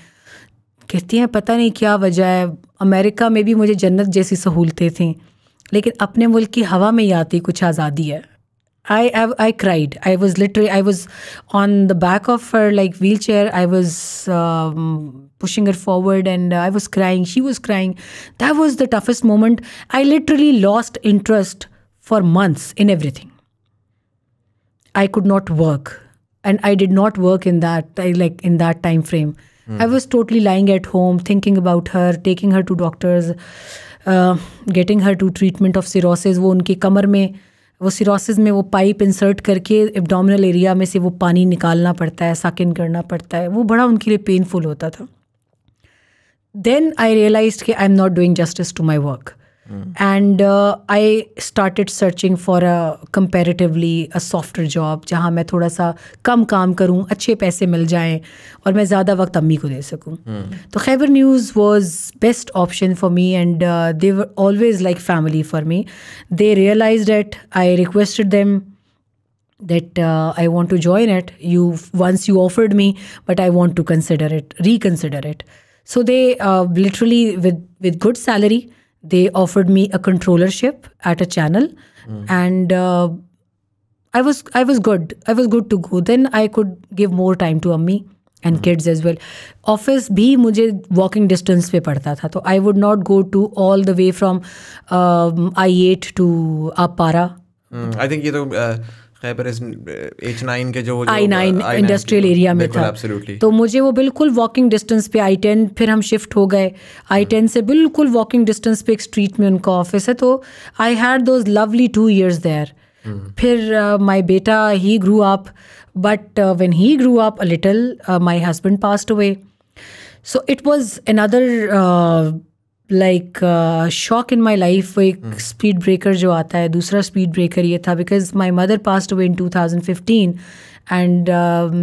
कहती हैं पता नहीं क्या वजह है अमेरिका में भी मुझे जन्नत जैसी सहूलतें थीं लेकिन अपने मुल्क की हवा में ही आती कुछ आज़ादी है I have I cried. I was literally I was on the back of her like wheelchair. I was um, pushing her forward and uh, I was crying. She was crying. That was the toughest moment. I literally lost interest for months in everything. I could not work, and I did not work in that like in that time frame. Mm. I was totally lying at home, thinking about her, taking her to doctors, uh, getting her to treatment of cirrhosis. वो उनकी कमर में वो cirrhosis में वो pipe insert करके abdominal area में से वो पानी निकालना पड़ता है साकिन करना पड़ता है वो बड़ा उनके लिए पेनफुल होता था देन आई रियलाइज कि I am not doing justice to my work And uh, I started searching for a comparatively a softer job जहाँ मैं थोड़ा सा कम काम करूँ अच्छे पैसे मिल जाएं और मैं ज़्यादा वक्त अम्मी को दे सकूँ तो Khyber news was best option for me and they were always like family for me they realise that I requested them that uh, I want to join it. You once you offered me, but I want to consider it, reconsider it. So they uh, literally with with good salary, they offered me a controllership at a channel hmm. and uh, i was i was good i was good to go then i could give more time to ammi and hmm. kids as well office bhi mujhe walking distance pe padta tha so i would not go to all the way from um, i8 to apara hmm. i think you uh, know Khyber H nine के जो, I nine industrial area में था तो मुझे वो बिल्कुल walking distance पे आई ten फिर हम शिफ्ट हो गए आई हम्म। टेन से बिल्कुल वॉकिंग डिस्टेंस पे एक स्ट्रीट में उनका ऑफिस है तो I had those lovely two years there फिर माई uh, बेटा he grew up but when he grew up a little my husband passed away so it was another like shock in my life वो एक speed hmm. Breaker जो आता है दूसरा speed breaker ये था because my mother passed away in 2015 and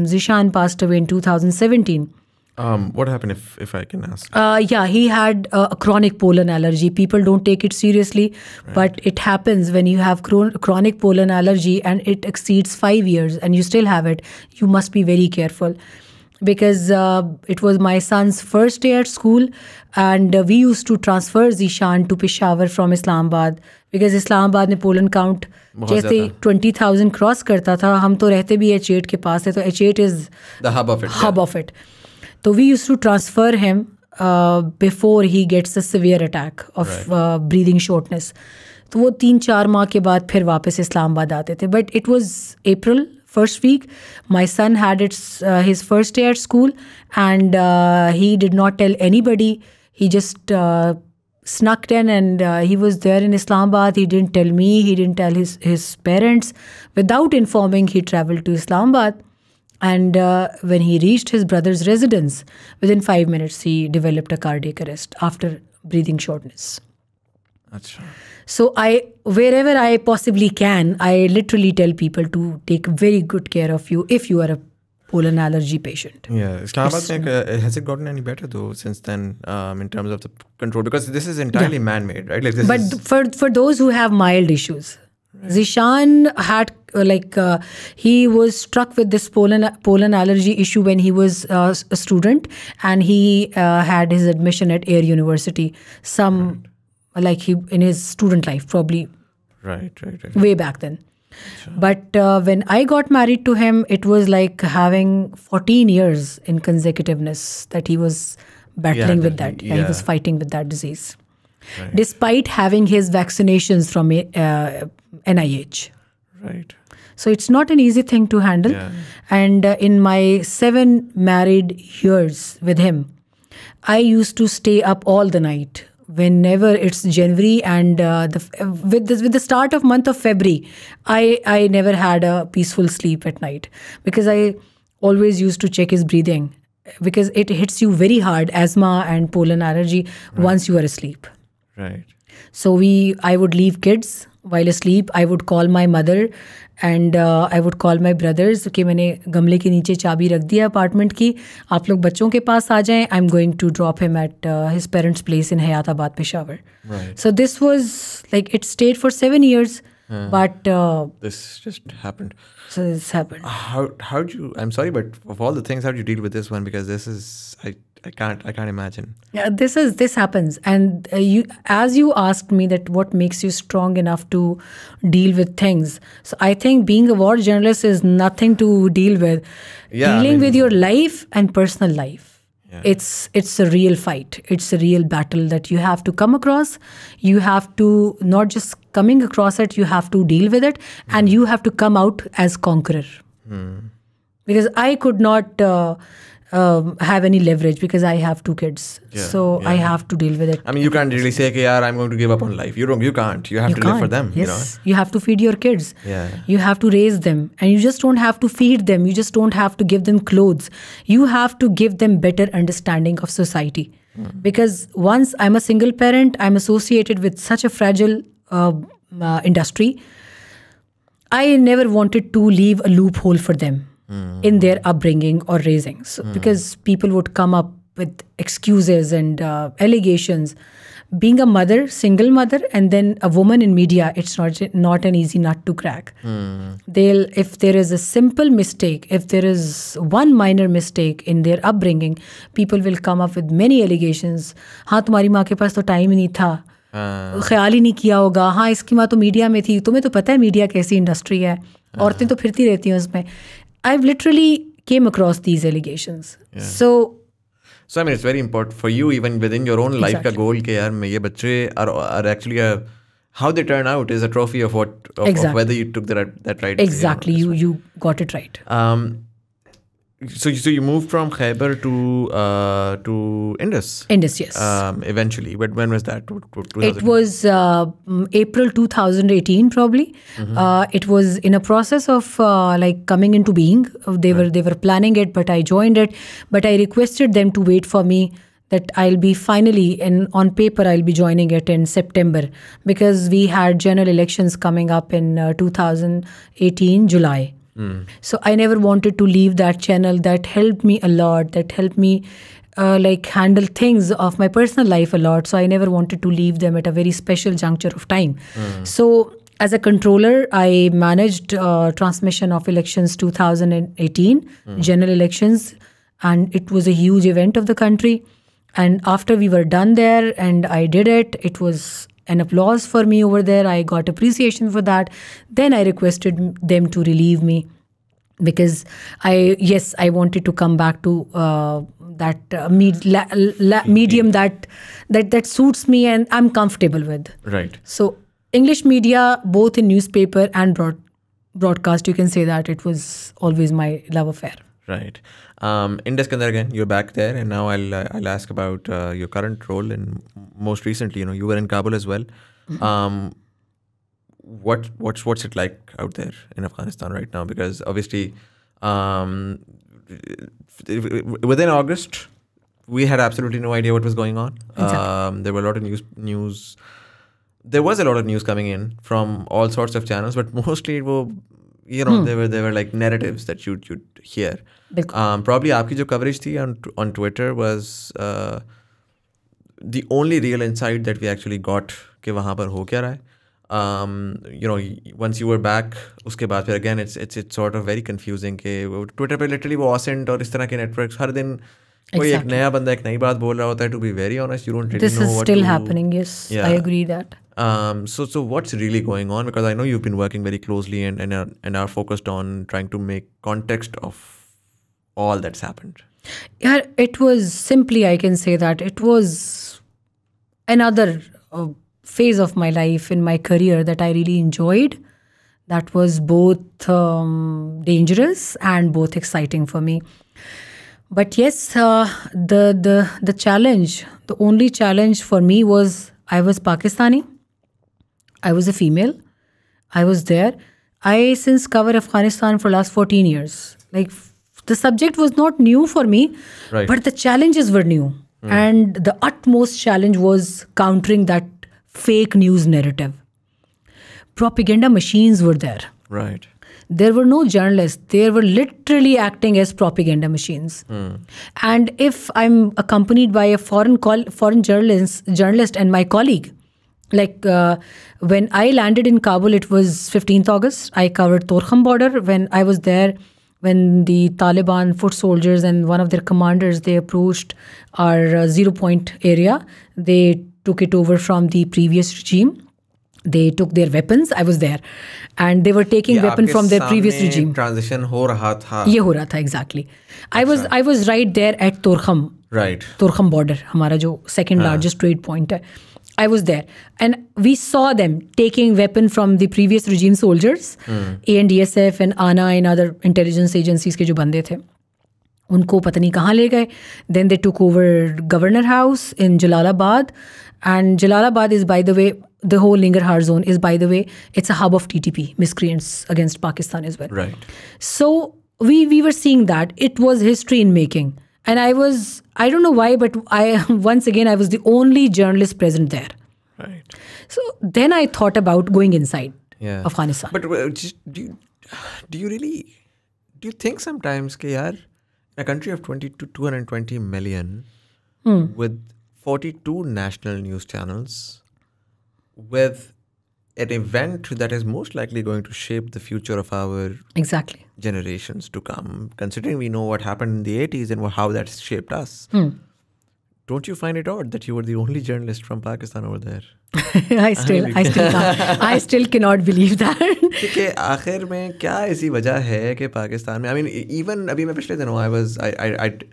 Zeeshan um, passed away in 2017 Um, what happened if, if I can ask? Uh, yeah, he had uh, a chronic pollen allergy. People don't take it seriously, right. but it happens when you have chronic pollen allergy and it exceeds five years and you still have it. You must be very careful. Because it was my son's first first school and we use to transfer used to transfer Zishan to Peshawar from Islamabad because में pollen count जैसे twenty thousand cross करता था हम तो रहते भी H eight के पास है तो H eight is hub of it तो we use to transfer him before he gets a severe attack of breathing shortness तो वो तीन चार माह के बाद फिर वापस इस्लामाबाद आते थे but it was April first week. My son had its, uh, his first day at school and uh, he did not tell anybody. He just uh, snuck in and uh, he was there in Islamabad. He didn't tell me, he didn't tell his, his parents. Without informing, he traveled to Islamabad. And uh, when he reached his brother's residence, within five minutes, he developed a cardiac arrest after breathing shortness. So I wherever I possibly can, I literally tell people to take very good care of you if you are a pollen allergy patient. Yeah, Islamabad uh, has it gotten any better though since then um, in terms of the control because this is entirely yeah. man-made, right? Like this. But is... for for those who have mild issues, right. Zishan had uh, like uh, he was struck with this pollen pollen allergy issue when he was uh, a student, and he uh, had his admission at Air University. Some. Right like he in his student life probably right right, right. way back then sure. but uh, when i got married to him it was like having 14 years in consecutiveness that he was battling yeah, with that yeah. he was fighting with that disease right. despite having his vaccinations from uh, nih right so it's not an easy thing to handle yeah. and uh, in my 7 married years with him I used to stay up all the night whenever it's January and uh, the, with this, with the start of month of February, I I never had a peaceful sleep at night because I always used to check his breathing because it hits you very hard asthma and pollen allergy right. once you are asleep. Right. So we I would leave kids while asleep. I would call my mother and I would call my brothers कि मैंने गमले के नीचे चाबी रख दिया apartment की आप लोग बच्चों के पास आ जाएं I am going to drop him at his parents place in Hayatabad Peshawar so this was like it stayed for seven years but uh, this so this happened how how do you i'm sorry but of all the things how do you deal with this one because this is i I can't I can't imagine. Yeah, this is this happens, and uh, you as you asked me that what makes you strong enough to deal with things. So I think being a war journalist is nothing to deal with. Yeah, dealing I mean, with your life and personal life. Yeah. It's it's a real fight. It's a real battle that you have to come across. You have to not just coming across it. You have to deal with it, mm. and hmm. you have to come out as conqueror. Mm. Because I could not. Uh, um, have any leverage because I have two kids. Yeah, so yeah. I have to deal with it. I mean, you can't really say, okay, yeah, I'm going to give up on life. You don't, you can't. You have you to can't. live for them. Yes. You, know? you have to feed your kids. Yeah. You have to raise them. And you just don't have to feed them. You just don't have to give them clothes. You have to give them better understanding of society. Mm. Because once I'm a single parent, I'm associated with such a fragile uh, uh, industry. I never wanted to leave a loophole for them. mm. in their upbringing or raising. So, mm. Because people would come up with excuses and uh, allegations. Being a mother, single mother, and then a woman in media, it's not not an easy nut to crack. Mm. They'll if there is a simple mistake, if there is one minor mistake in their upbringing, people will come up with many allegations. हाँ तुम्हारी माँ के पास तो time ही नहीं था ख्याल ही नहीं किया होगा हाँ इसकी माँ तो मीडिया में थी तुम्हें तो पता है मीडिया कैसी इंडस्ट्री है औरतें तो फिरती रहती हैं उसमें I've literally came across these allegations. Yeah. So so I mean, it's very important for you, even within your own life, exactly. ka goal ke yaar, ye bache are, are actually a, how they turn out is a trophy of what of, exactly. of whether you took the, that right. Exactly, you you got it right. Um, so, so you moved from Khyber to uh, to Indus. Indus, yes. Um, eventually, but when was that? It was uh, April 2018, probably. Mm -hmm. uh, it was in a process of uh, like coming into being. Uh, they right. were they were planning it, but I joined it. But I requested them to wait for me that I'll be finally in on paper I'll be joining it in September because we had general elections coming up in uh, 2018 July. Mm. So I never wanted to leave that channel. That helped me a lot. That helped me uh, like handle things of my personal life a lot. So I never wanted to leave them at a very special juncture of time. Mm. So as a controller, I managed uh, transmission of elections 2018, mm. general elections, and it was a huge event of the country. And after we were done there, and I did it, it was an applause for me over there. I got appreciation for that. Then I requested them to relieve me because I yes I wanted to come back to uh, that uh, med la, la medium that that that suits me and I'm comfortable with. Right. So English media, both in newspaper and broad, broadcast, you can say that it was always my love affair. Right. Um, Indeskandar again, you're back there, and now I'll uh, I'll ask about uh, your current role and most recently, you know, you were in Kabul as well. Mm-hmm. Um, what what's what's it like out there in Afghanistan right now? Because obviously, um, within August, we had absolutely no idea what was going on. Exactly. Um, there were a lot of news news. There was a lot of news coming in from all sorts of channels, but mostly it was you know hmm. there were there were like narratives that you'd you'd hear um, probably आपकी जो coverage थी on on Twitter was uh, the only real insight that we actually got कि वहाँ पर हो क्या रहा है um, you know once you were back उसके बाद फिर again it's it's it's sort of very confusing कि Twitter पे literally वो Ascent और इस तरह के networks हर दिन uh, कोई एक नया बंदा एक नई बात बोल रहा होता है to be very honest you don't this is still happening yes I agree that um so so what's really going on because i know you've been working very closely and and are, and are focused on trying to make context of all that's happened yeah it was simply i can say that it was another uh, phase of my life in my career that i really enjoyed that was both um, dangerous and both exciting for me but yes, uh, the the the challenge, the only challenge for me was I was Pakistani. I was a female. I was there. I since cover Afghanistan for last 14 years. Like the subject was not new for me, right. but the challenges were new. Mm. And the utmost challenge was countering that fake news narrative. Propaganda machines were there. Right there were no journalists. They were literally acting as propaganda machines. Mm. And if I'm accompanied by a foreign foreign journalist, journalist and my colleague, like uh, when I landed in Kabul, it was 15th August. I covered Torkham border. When I was there, when the Taliban foot soldiers and one of their commanders they approached our uh, zero point area, they took it over from the previous regime they took their weapons i was there and they were taking yeah, weapon from their previous regime transition ho raha tha ye ho raha tha exactly i was i was right there at turkham right turkham border hamara jo second Haan. largest trade point hai i was there and we saw them taking weapon from the previous regime soldiers hmm. andsf and ana and other intelligence agencies ke jo bande the उनको पता नहीं कहाँ ले गए then they took over governor house in Jalalabad And Jalalabad is, by the way, the whole Lingarhar zone is, by the way, it's a hub of TTP, miscreants against Pakistan as well. Right. So we we were seeing that it was history in making, and I was I don't know why, but I once again I was the only journalist present there. Right. So then I thought about going inside yeah. Afghanistan. But uh, do you, do you really do you think sometimes, KR, a country of twenty to two hundred twenty million, hmm. with 42 national news channels with an event that is most likely going to shape the future of our exactly generations to come considering we know what happened in the 80s and how that shaped us hmm. don't you find it odd that you were the only journalist from pakistan over there I still I still I still cannot believe that कि आखिर में क्या ऐसी वजह है कि पाकिस्तान में mean, even अभी मैं पिछले दिनों आई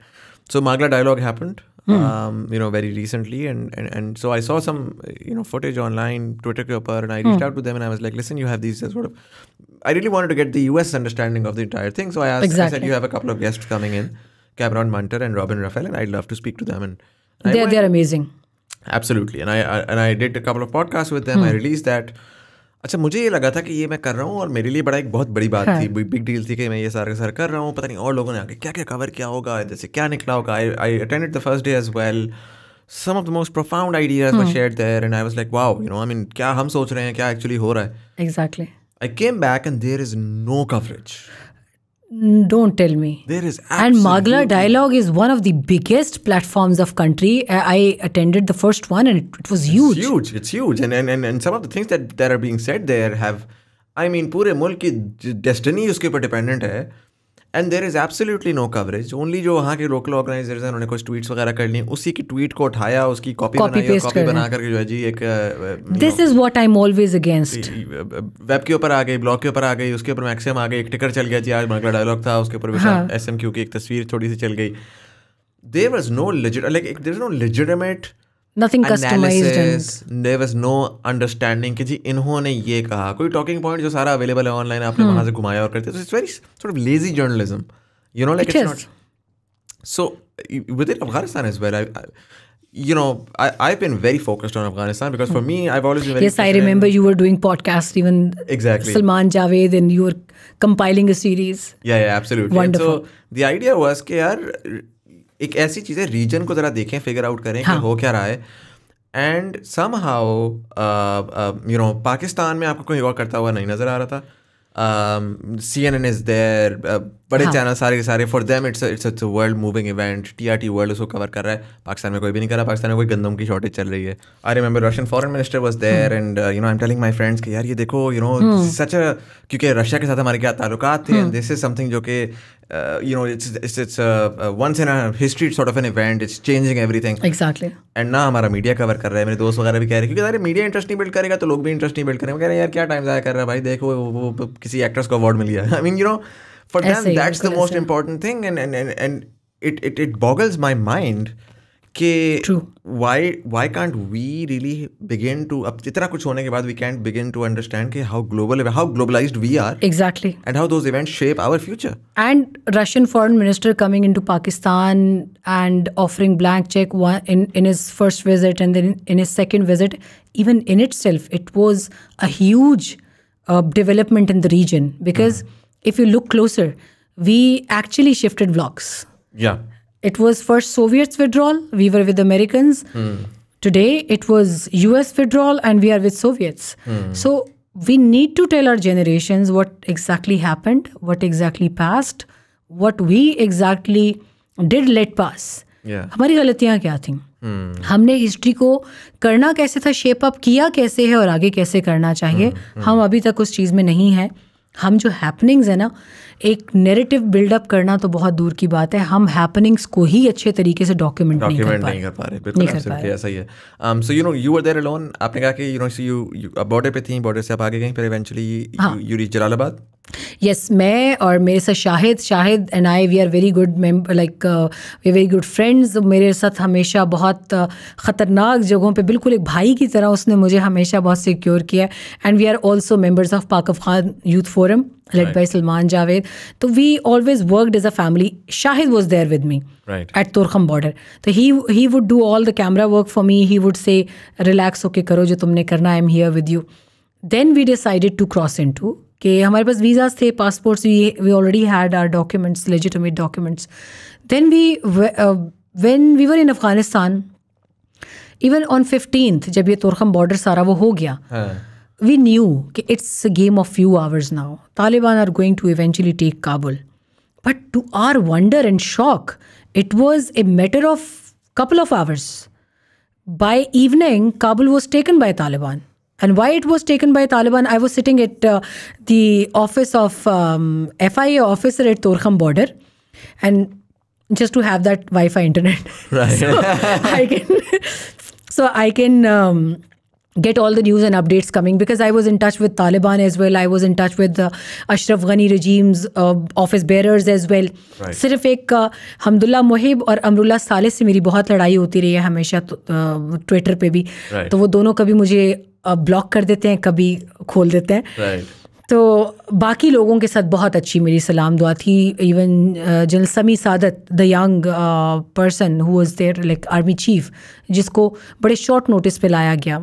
Hmm. um, you know very recently and, and and so I saw some you know footage online Twitter ke and I reached hmm. out to them and I was like listen you have these uh, sort of I really wanted to get the US understanding of the entire thing so I asked exactly. I said you have a couple of guests coming in Cameron Munter and Robin Raphael and I'd love to speak to them and, they're, went, they're amazing absolutely and I, I, and I did a couple of podcasts with them I hmm. released that अच्छा मुझे ये लगा था कि ये मैं कर रहा हूँ और मेरे लिए बड़ा एक बहुत बड़ी बात हाँ. थी बिग डील थी कि मैं ये सारा सर कर रहा हूँ पता नहीं और लोगों ने आगे क्या क्या कवर किया होगा जैसे क्या निकला होगा I I attended the first day as well some of the most profound ideas were shared there and I was like wow you know I mean क्या हम सोच रहे हैं क्या एक्चुअली हो रहा है exactly I came back and there is no coverage Don't tell me. There is And Magla Dialogue is one of the biggest platforms of country. I attended the first one and it, was huge. It's huge. It's huge. And, and, and, and some of the things that, that are being said there have... I mean, पूरे मुल्क destiny is उसके ऊपर and there is absolutely no coverage only जो वहाँ के local organisers हैं उन्होंने कुछ ट्वीट्स वगैरह कर ली उसी की ट्वीट को उठाया उसकी कॉपी बनाई कॉपी बना करके जो है जी एक this is what I am always against web के ऊपर आ गई ब्लॉग के ऊपर आ गई उसके ऊपर मैक्सिम आ गई एक टिकट चल गया जी आज बड़ा डायलॉग था उसके ऊपर एस एम क्यू की एक तस्वीर थोड़ी सी चल गई there was no legit like there is no legitimate nothing customised and there was no understanding कि जी इन्होंने ये कहा कोई टॉकिंग पॉइंट जो सारा अवेलेबल है ऑनलाइन आपने वहां से घुमाया और करते it's very sort of lazy journalism you know like it's not so within Afghanistan is well you know, I, I've been very focused on Afghanistan because for me, I've always been very. Yes, I remember in, you were doing podcasts, even exactly Salman Javed, and you were compiling a series. Yeah, yeah, absolutely. Wonderful. And so the idea was, KR, एक ऐसी चीज़ है reason को ज़रा देखें figure out करें हाँ. कि हो क्या रहा है and somehow you know Pakistan में आपको कोई और करता हुआ नहीं नज़र आ रहा था C N N is there बड़े चैनल हाँ। सारे के सारे for them it's it's it's world moving event T R T world उसको कवर कर रहा है पाकिस्तान में कोई भी नहीं कर रहा पाकिस्तान में कोई गंदम की शॉर्टेज चल रही है I remember Russian foreign minister was there and you know I am telling my friends कि यार ये देखो यू नो सच क्योंकि रशिया के साथ हमारे क्या ताल्लुक थे एंड दिस इज समथिंग जो कि uh, you know it's it's it's a, a once in a history sort of an event it's changing everything exactly and ना हमारा मीडिया कवर कर रहा है मेरे दोस्त वगैरह भी कह रहे हैं क्योंकि अरे मीडिया इंटरेस्ट नहीं बिल्ड करेगा तो लोग भी इंटरेस्ट नहीं बिल्ड करेंगे कह रहे हैं यार क्या टाइम ज़ाया कर रहा है भाई देखो वो, वो किसी एक्ट्रेस को अवार्ड मिल गया I mean you know for that's the most important thing and and and it it it boggles my mind कि why why can't we really begin to अब इतना कुछ होने के बाद we can't begin to understand कि how global how globalized we are exactly and how those events shape our future and Russian foreign minister coming into Pakistan and offering blank check in in his first visit and then in his second visit even in itself it was a huge development in the region because if you look closer we actually shifted blocks yeah it was first Soviets withdrawal. We were with Americans. Mm. Today it was U.S. withdrawal, and we are with Soviets. Mm. So we need to tell our generations what exactly happened, what exactly passed, what we exactly did let pass. Yeah. हमारी गलतियाँ क्या थी हमने history को करना कैसे था shape up किया कैसे है और आगे कैसे करना चाहिए हम अभी तक उस चीज़ में नहीं है हम जो हैपनिंग्स है ना एक नेरेटिव बिल्डअप करना तो बहुत दूर की बात है हम हैपनिंग्स को ही अच्छे तरीके से डॉक्यूमेंट नहीं कर पा रहे नहीं, नहीं कर पा रहे ऐसा ही है so you know you there alone आपने कहा कि यू नो यू बॉर्डर पे थी बॉर्डर से आप आगे गई फिर eventually you reach Jalalabad yes मैं और मेरे साथ Shahid Shahid and I we are very good like we very good friends मेरे साथ हमेशा बहुत uh, ख़तरनाक जगहों पे बिल्कुल एक भाई की तरह उसने मुझे हमेशा बहुत सिक्योर किया and we are also members of Pak Khan youth forum led right. by Salman Javed. So we always worked as a family. Shahid was there with me right. at Torkham border. So he he would do all the camera work for me. He would say, "Relax, okay, karo jo tumne karna. I'm here with you." Then we decided to cross into कि हमारे पास visas थे passports we already had our documents legitimate documents then we when we were in Afghanistan even on fifteen जब ये तुरखम border सारा वो हो गया हाँ. we knew it's a game of few hours now. Taliban are going to eventually take Kabul. But to our wonder and shock, it was a matter of couple of hours. By evening, Kabul was taken by Taliban. And why it was taken by Taliban, I was sitting at uh, the office of um, FIA officer at Torkham border. And just to have that Wi-Fi internet. Right. so I can... so I can um, get all the news and updates coming because I was in touch with Taliban as well. I was in touch with uh, Ashraf Ghani regime's uh, office bearers as well. Right. सिर्फ एक uh, Hamdullah मुहिब और अमरुल्ला साले से मेरी बहुत लड़ाई होती रही है हमेशा ट्विटर तो, uh, पे भी right. तो वो दोनों कभी मुझे ब्लॉक uh, कर देते हैं कभी खोल देते हैं right. तो बाकी लोगों के साथ बहुत अच्छी मेरी सलाम दुआ थी even general Sami Sadat the young person who was there like army chief जिसको बड़े शॉर्ट नोटिस पे लाया गया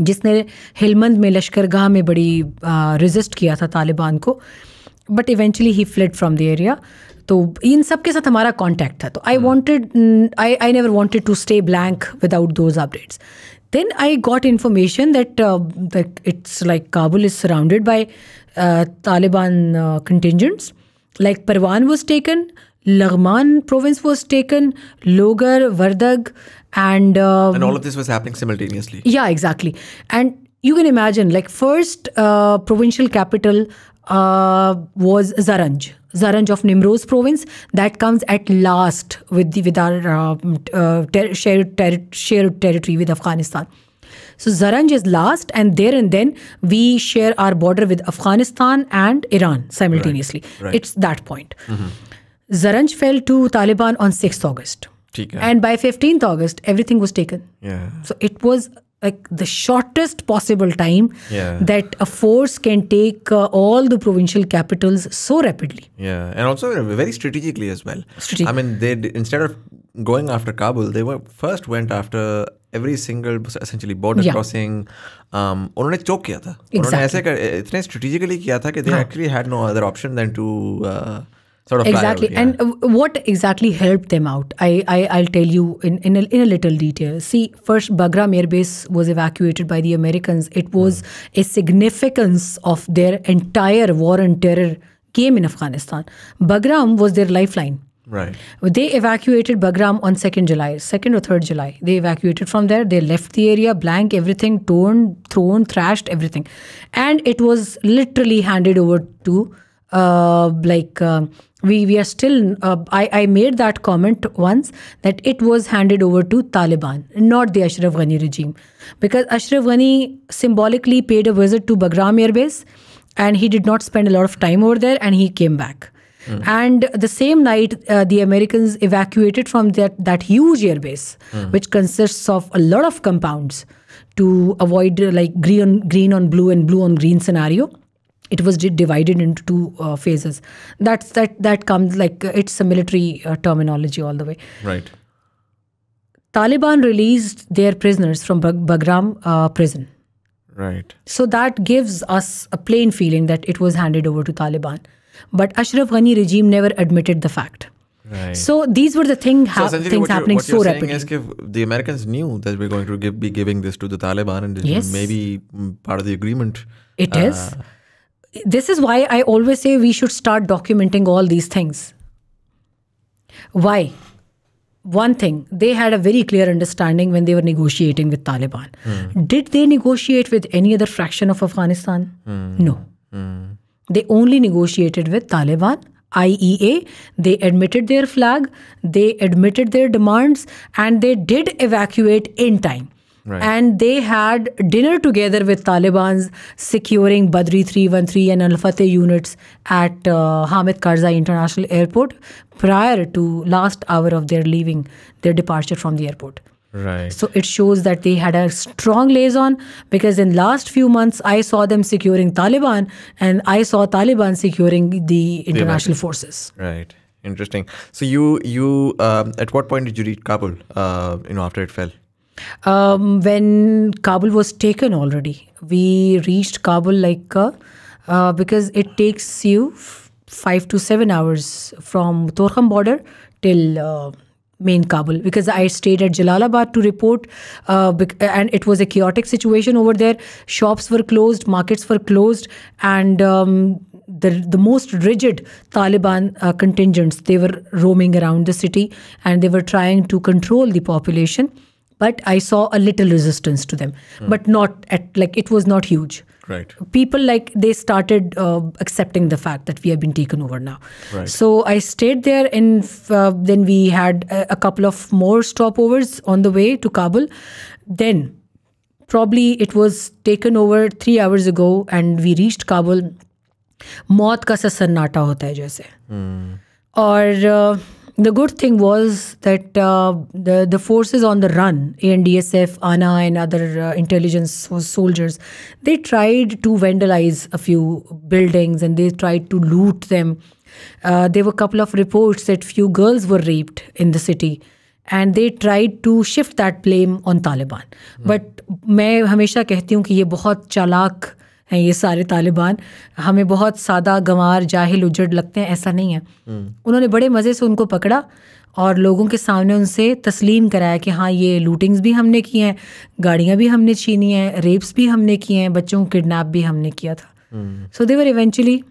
जिसने हेलमंद में लश्कर लश्करगाह में बड़ी रिजिस्ट किया था तालिबान को but eventually he fled from the area तो इन सब के साथ हमारा कॉन्टैक्ट था तो I wanted I I never wanted to stay blank without those updates then I got information that it's like Kabul is surrounded by Taliban contingents like Parwan was taken Laghman province was taken Logar Wardak and um, and all of this was happening simultaneously yeah exactly and you can imagine like first uh, provincial capital uh, was zaranj zaranj of nimroz province that comes at last with the with our uh, uh ter shared, ter shared territory with afghanistan so zaranj is last and there and then we share our border with afghanistan and iran simultaneously right. Right. it's that point mm -hmm. zaranj fell to taliban on 6th august and by 15th August, everything was taken. Yeah. So it was like the shortest possible time yeah. that a force can take uh, all the provincial capitals so rapidly. Yeah, and also very strategically as well. Strategic. I mean, they instead of going after Kabul, they were first went after essentially border essentially border Um. उन्होंने चोक किया था exactly. उन्होंने ऐसे कर, इतने strategically किया था कि they actually had no other option than to sort of exactly. Yeah. And uh, what exactly helped them out? I, I will tell you in in a, in a little detail. See, first Bagram Air Base was evacuated by the Americans. It was mm. a significance of their entire war on terror came in Afghanistan. Bagram was their lifeline. Right. They evacuated Bagram on 2nd July, 2nd or 3rd July. They evacuated from there. They left the area blank, everything torn, thrown, thrashed, everything. And it was literally handed over to uh, like uh, we we are still uh, I, I made that comment once that it was handed over to Taliban not the Ashraf Ghani regime because Ashraf Ghani symbolically paid a visit to Bagram air base and he did not spend a lot of time over there and he came back mm. and the same night uh, the Americans evacuated from that that huge airbase mm. which consists of a lot of compounds to avoid like green green on blue and blue on green scenario it was divided into two uh, phases. That's that that comes like uh, it's a military uh, terminology all the way. Right. Taliban released their prisoners from Bagram uh, prison. Right. So that gives us a plain feeling that it was handed over to Taliban, but Ashraf Ghani regime never admitted the fact. Right. So these were the thing ha so things happening so rapidly. Is the Americans knew that we're going to give, be giving this to the Taliban, and maybe yes. Mm, part of the agreement. It is uh, this is why I always say we should start documenting all these things. Why? One thing, they had a very clear understanding when they were negotiating with Taliban. Mm. Did they negotiate with any other fraction of Afghanistan? Mm. No. Mm. They only negotiated with Taliban, IEA. They admitted their flag, they admitted their demands, and they did evacuate in time. Right. And they had dinner together with Taliban's, securing Badri 313 and Al Fateh units at uh, Hamid Karzai International Airport prior to last hour of their leaving, their departure from the airport. Right. So it shows that they had a strong liaison because in last few months I saw them securing Taliban and I saw Taliban securing the international the forces. Right. Interesting. So you you um, at what point did you reach Kabul? Uh, you know after it fell. Um, when Kabul was taken already, we reached Kabul like uh, uh, because it takes you five to seven hours from Torkham border till. Uh, main Kabul because I stayed at Jalalabad to report, uh, and it was a chaotic situation over there. Shops were closed, markets were closed, and um, the the most rigid Taliban uh, contingents they were roaming around the city and they were trying to control the population but I saw a little resistance to them, mm. but not at like it was not huge. Right. People like they started uh, accepting the fact that we have been taken over now. Right. So I stayed there, and uh, then we had a, a, couple of more stopovers on the way to Kabul. Then probably it was taken over three hours ago, and we reached Kabul. मौत का सा सन्नाटा होता है जैसे hmm. और uh, the good thing was that uh, the the forces on the run, ANDSF, ANA, and other uh, intelligence soldiers, they tried to vandalize a few buildings and they tried to loot them. Uh, there were a couple of reports that few girls were raped in the city. and they tried to shift that blame on Taliban. Hmm. But मैं हमेशा कहती हूँ कि ये बहुत चालाक हैं ये सारे तालिबान हमें बहुत सादा गंवार जाहिल उजड़ लगते हैं ऐसा नहीं है हम्म। उन्होंने बड़े मज़े से उनको पकड़ा और लोगों के सामने उनसे तस्लीम कराया कि हाँ ये लूटिंग्स भी हमने की हैं गाड़ियाँ भी हमने छीनी हैं रेप्स भी हमने किए हैं बच्चों को किडनैप भी हमने किया था so they were eventually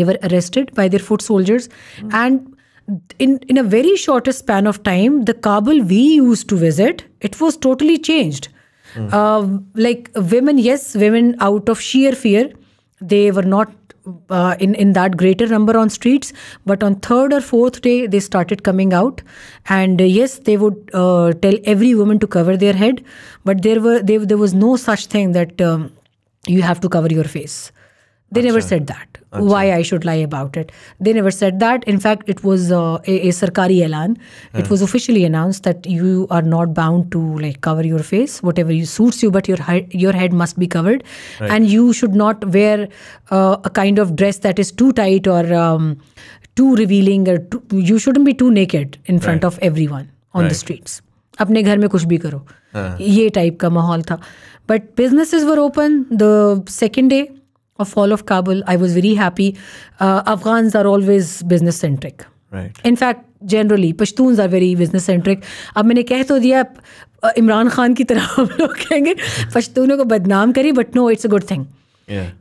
they were arrested by their foot soldiers and in in a very shortest span of time the Kabul we use to visit it was totally changed Uh, like women, yes, women out of sheer fear, they were not uh, in in that greater number on streets but on third or fourth day they started coming out and uh, yes they would uh, tell every woman to cover their head but there were they, there was no such thing that um, you have to cover your face they never said that. Why I should lie about it? They never said that. In fact, it was uh, a, a sarkari elan. It was officially announced that you are not bound to like cover your face, whatever you, suits you, but your head, your head must be covered, right. and you should not wear uh, a kind of dress that is too tight or um, too revealing, or too, you shouldn't be too naked in front right. of everyone on right. the streets. अपने घर में कुछ भी करो ये type का माहौल था but businesses were open the second day of fall of Kabul, I was very happy. Uh, Afghans are always business centric. Right. In fact, generally, Pashtuns are very business centric. अब मैंने कह तो दिया इमरान खान की तरह हम लोग कहेंगे पश्तूनों को बदनाम करी but no it's a good thing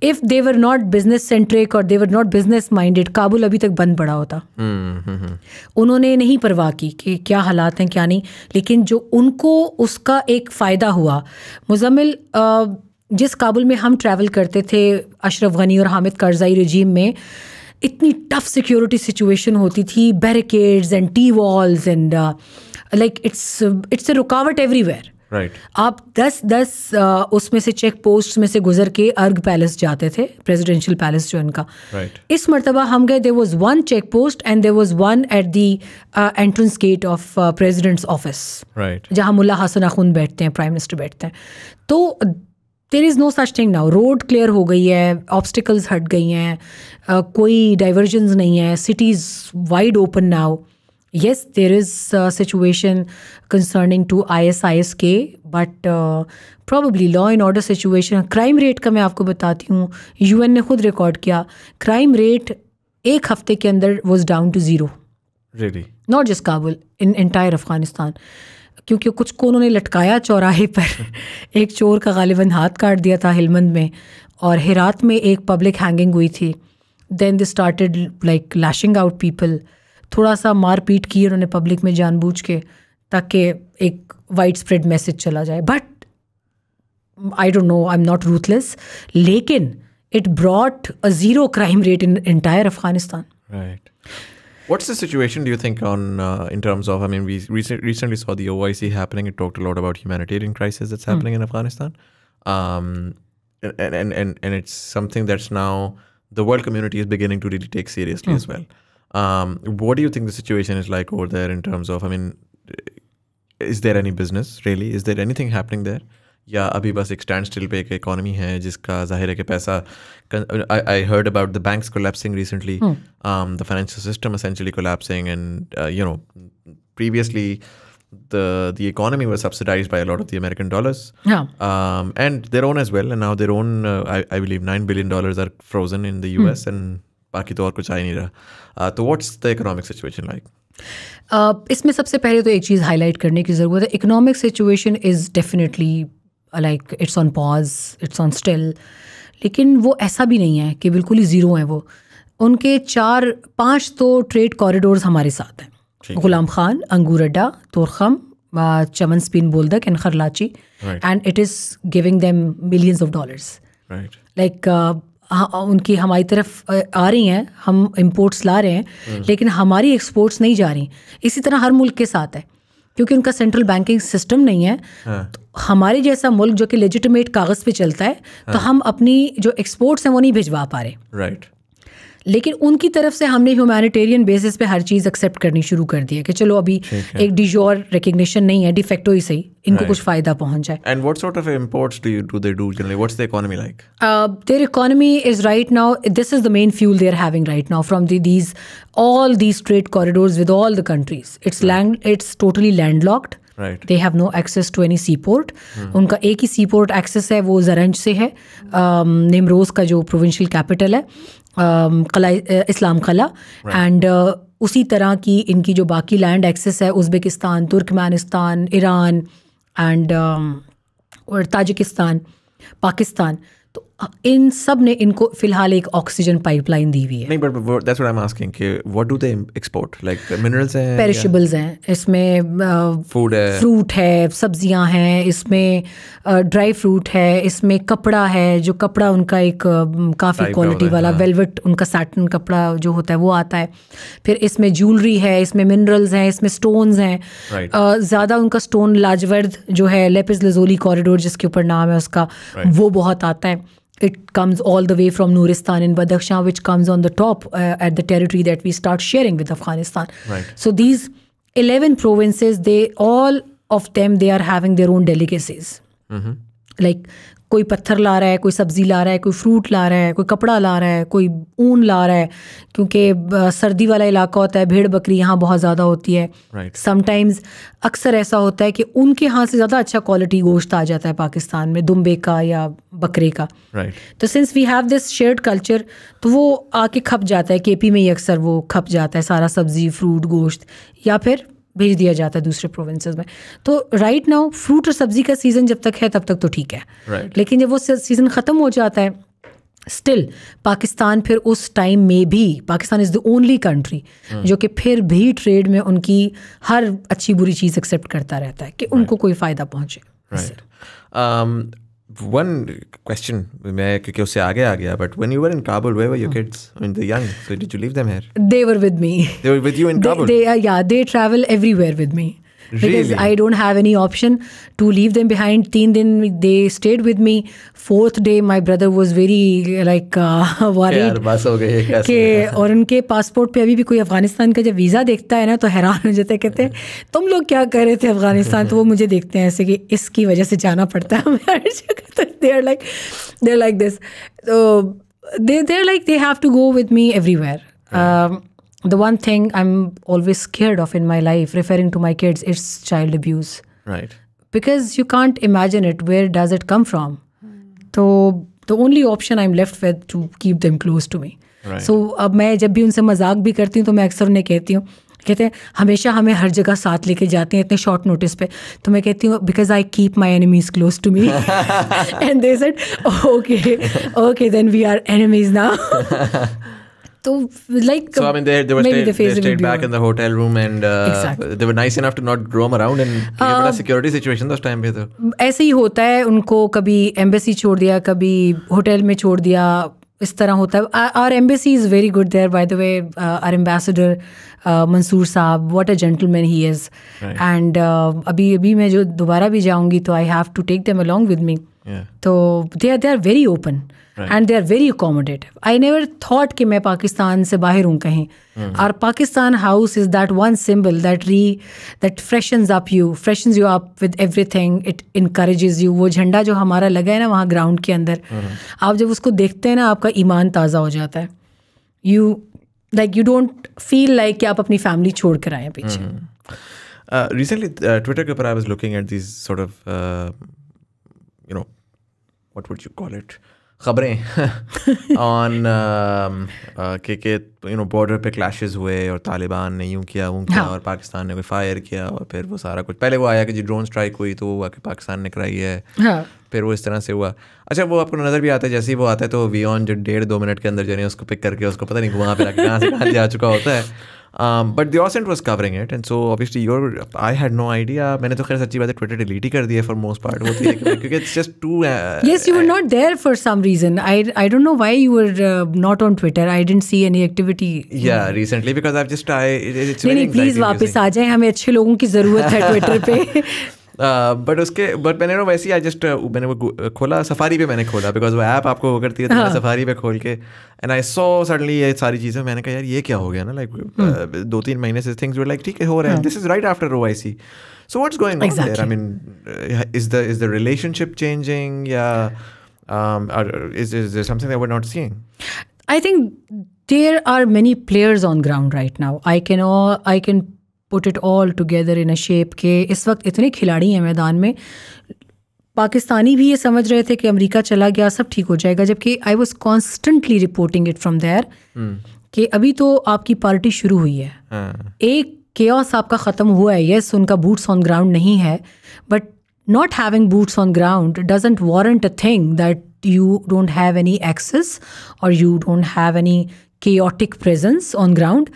if they were not business centric और they were not business minded Kabul अभी तक बंद पड़ा होता हम्म, हम्म, हम्म। उन्होंने नहीं परवाह की कि क्या हालात हैं क्या नहीं लेकिन जो उनको उसका एक फ़ायदा हुआ मुजम्मिल जिस काबुल में हम ट्रैवल करते थे अशरफ गनी और हामिद करजाई रजीम में इतनी टफ सिक्योरिटी सिचुएशन होती थी barricades and T walls and like it's it's a रुकावट एवरीवेयर राइट आप दस दस uh, उसमें से चेक पोस्ट में से गुजर के अर्ग पैलेस जाते थे प्रेसिडेंशियल पैलेस जो इनका right. इस मरतबा हम गए there was one check post and there was one at the entrance gate of president's office जहाँ मुला हसन अखुन बैठते हैं प्राइम मिनिस्टर बैठते हैं तो there is no such thing now road clear हो गई है ऑब्स्टिकल्स हट गई हैं कोई डाइवर्जन्स नहीं है cities wide open now yes there is situation concerning to I S I S K but probably law and order situation crime rate का मैं आपको बताती हूँ यू एन ने खुद रिकॉर्ड किया क्राइम रेट एक हफ्ते के अंदर was down to zero not just Kabul in entire Afghanistan क्योंकि कुछ को उन्होंने लटकाया चौराहे पर एक चोर का गालिबा हाथ काट दिया था हिलमंद में और हिरात में एक पब्लिक हैंगिंग हुई थी then they started like lashing out people थोड़ा सा मारपीट की उन्होंने पब्लिक में जानबूझ के ताकि एक वाइड स्प्रेड मैसेज चला जाए but I don't know I am not ruthless लेकिन it brought a zero crime rate in entire Afghanistan right What's the situation, do you think, on uh, in terms of? I mean, we recently saw the OIC happening. It talked a lot about humanitarian crisis that's hmm. happening mm. in Afghanistan, um, and, and and and it's something that's now the world community is beginning to really take seriously mm. as hmm. well. Um, what do you think the situation is like over there in terms of? I mean, is there any business really? Is there anything happening there? या अभी बस एक stand still पे एक economy है जिसका जाहिर है कि पैसा I heard about the banks collapsing recently the financial system essentially collapsing and you know previously the the economy was subsidized by a lot of the American dollars. Yeah. Um, and their own as well. And now their own, uh, I, I believe, nine billion dollars are frozen in the U.S. Hmm. and बाकी तो और कुछ आ ही नहीं रहा uh, तो what's the economic situation like इसमें सबसे पहले तो एक चीज़ हाईलाइट करने की ज़रूरत है economic situation is definitely like it's on pause it's on still लेकिन वो ऐसा भी नहीं है कि बिल्कुल ही ज़ीरो हैं वो उनके चार पांच तो ट्रेड कॉरिडोर्स हमारे साथ हैं गुलाम Khan Angoor Adda Torkham Chaman Spin Boldak and Kharlachi and it is giving them millions of dollars like उनकी हमारी तरफ आ रही हैं हम इम्पोर्ट्स ला रहे हैं hmm. लेकिन हमारी एक्सपोर्ट्स नहीं जा रही इसी तरह हर मुल्क के साथ है क्योंकि उनका सेंट्रल बैंकिंग सिस्टम नहीं है हाँ। तो हमारे जैसा मुल्क जो कि लेजिटिमेट कागज़ पे चलता है तो हाँ। तो हम अपनी जो एक्सपोर्ट्स हैं वो नहीं भिजवा पा रहे राइट right. लेकिन उनकी तरफ से हमने ह्यूमैनिटेरियन बेसिस पे हर चीज़ एक्सेप्ट करनी शुरू कर दी है कि चलो अभी एक डिजोर रिकग्निशन नहीं है डिफेक्टो ही सही इनको कुछ फ़ायदा पहुंच जाए and what sort of imports do do they generally what's the economy like their economy is right now this is the main fuel they are having right now from these all these trade corridors with all the countries it's land it's totally land locked they have no access to any sea port उनका एक ही सी port access है वो जरंज से है निमरोज़ um, का जो provincial capital है कला इस्लाम कला एंड उसी तरह की इनकी जो बाकी लैंड एक्सेस है उज़्बेकिस्तान तुर्कमेनिस्तान ईरान एंड और ताजिकिस्तान पाकिस्तान इन सब ने इनको फिलहाल एक ऑक्सीजन पाइपलाइन दी हुई है नहीं but that's what I am asking कि what do they export like minerals हैं पेरिशेबल्स हैं इसमें फूड uh, है फ्रूट है सब्जियां हैं इसमें ड्राई uh, फ्रूट है इसमें कपड़ा है जो कपड़ा उनका एक uh, काफ़ी क्वालिटी वाला वेलवेट हाँ। उनका सैटन कपड़ा जो होता है वो आता है फिर इसमें ज्वेलरी है इसमें मिनरल्स हैं इसमें स्टोन्स हैं ज़्यादा उनका स्टोन लाजवर्द जो है लेपिस लजोली कॉरिडोर जिसके ऊपर नाम है उसका वो बहुत आता है it comes all the way from Nuristan in Badakhshan, which comes on the top uh, at the territory that we start sharing with Afghanistan. Right. So these 11 provinces, they all of them, they are having their own delicacies. Mm -hmm. Like कोई पत्थर ला रहा है कोई सब्ज़ी ला रहा है कोई fruit ला रहा है कोई कपड़ा ला रहा है कोई ऊन ला रहा है क्योंकि सर्दी वाला इलाका होता है भेड़ बकरी यहाँ बहुत ज़्यादा होती है समटाइम्स right. अक्सर ऐसा होता है कि उनके यहाँ से ज़्यादा अच्छा क्वालिटी गोश्त आ जाता है पाकिस्तान में दुम्बे का या बकरे का right. तो since we have this shared culture तो वो आके खप जाता है के में ही अक्सर वो खप जाता है सारा सब्ज़ी फ्रूट गोश्त या फिर भेज दिया जाता है दूसरे प्रोविंसेस में तो राइट नाउ फ्रूट और सब्जी का सीज़न जब तक है तब तक तो ठीक है right. लेकिन जब वो सीज़न ख़त्म हो जाता है स्टिल पाकिस्तान फिर उस टाइम में भी Pakistan is the only country जो कि फिर भी ट्रेड में उनकी हर अच्छी बुरी चीज़ एक्सेप्ट करता रहता है कि right. उनको कोई फ़ायदा पहुँचे right. one question, because उससे आगे आ गया, but when you were in Kabul, where were your kids? I mean, the young. So did you leave them here? They were with me. They were with you in Kabul. They, they uh, yeah, they travel everywhere with me. because I I don't have any option to leave them behind. Teen din they stayed with me. Fourth day, my brother was very like uh, worried और उनके passport पे अभी भी कोई अफगानिस्तान का जब visa देखता है ना तो हैरान हो जाता है कहते हैं तुम लोग क्या कर रहे थे अफगानिस्तान तो वो मुझे देखते हैं ऐसे कि इसकी वजह से जाना पड़ता है हमें हर जगह तो देर लाइक लाइक दिस तो they there like they have to go with me everywhere the one thing I'm always scared of in my life, referring to my kids, is child abuse. Right. Because you can't imagine it. Where does it come from? So the only option I'm left with to keep them close to me. Right. So अब मैं जब भी उनसे मजाक भी करती हूँ तो मैं अक्सर उन्हें कहती हूँ कहते हैं हमेशा हमें हर जगह साथ लेके जाते हैं इतने शॉर्ट नोटिस पे तो मैं कहती हूँ because I keep my enemies close to me and they said okay okay then we are enemies now So like so I mean they they were stayed, the they stayed back in the hotel room and uh, exactly. they were nice enough to not roam around and uh, a security situation था time bhi पे तो ऐसे ही होता है उनको कभी embassy छोड़ दिया कभी होटल में छोड़ दिया इस तरह होता है our embassy is very good there by the way our ambassador Mansoor साहब what a gentleman he is and अभी अभी मैं जो दोबारा भी जाऊंगी तो I have to take them along with me तो they are they are very open and they are very accommodative I never thought कि मैं पाकिस्तान से बाहर हूँ कहीं और Pakistan house is that one symbol that री that freshens up you freshens you up with everything it increases you वो झंडा जो हमारा लगा है ना वहाँ ग्राउंड के अंदर hmm. आप जब उसको देखते हैं ना आपका ईमान ताज़ा हो जाता है you like you don't feel like कि आप अपनी फैमिली छोड़ कर आए पीछे recently hmm. Twitter uh, uh, के ऊपर I was looking at this sort no what would you call it खबरें ऑन के के यू नो बॉर्डर पे क्लैशेस हुए और तालिबान ने यूं किया वो किया हाँ. और पाकिस्तान ने फायर किया और फिर वो सारा कुछ पहले वो आया कि जी ड्रोन स्ट्राइक हुई तो वो हुआ कि पाकिस्तान ने कराई है हाँ. फिर वो इस तरह से हुआ अच्छा वो आपको नज़र भी आता है जैसे ही वो आता है तो वी ऑन जो डेढ़ दो मिनट के अंदर जो उसको पिक करके उसको पता नहीं वहाँ पर कहाँ से जा चुका होता है Um, but the Osint was covering it, and so obviously your I had no idea. मैंने तो खैर सच्ची बात है ही कर दिया for most part वो थी क्योंकि it's just too. Uh, yes, you were uh, not there for some reason. I I don't know why you were uh, not on Twitter. I didn't see any activity. Yeah, know. recently because I've just I. It's नहीं नहीं please वापस आ जाए हमें अच्छे लोगों की ज़रूरत है Twitter पे. बट उसके बट मैंने ना वैसे ही आई जस्ट मैंने वो खोला सफारी पे मैंने खोला बिकॉज वो ऐप आपको वो करती है तो सफारी पे खोल के एंड आई सो सडनली ये सारी चीज़ें मैंने कहा यार ये क्या हो गया ना लाइक दो तीन महीने से थिंग्स लाइक ठीक है हो रहा है this is right after O I C So what's going on exactly. there? I mean, is the is the relationship changing? Yeah, um, are, is is there something that we're not seeing? I think there are many players on ground right now. I can all, I can put it all together in a shape के इस वक्त इतने खिलाड़ी हैं मैदान में पाकिस्तानी भी ये समझ रहे थे कि अमेरिका चला गया सब ठीक हो जाएगा जबकि I was constantly reporting it from there कि अभी तो आपकी पार्टी शुरू हुई है हाँ। एक केस आपका ख़त्म हुआ है यस उनका बूट्स ऑन ग्राउंड नहीं है but not having boots on ground doesn't warrant a thing that you don't have any access और you don't have any kinetic presence on ground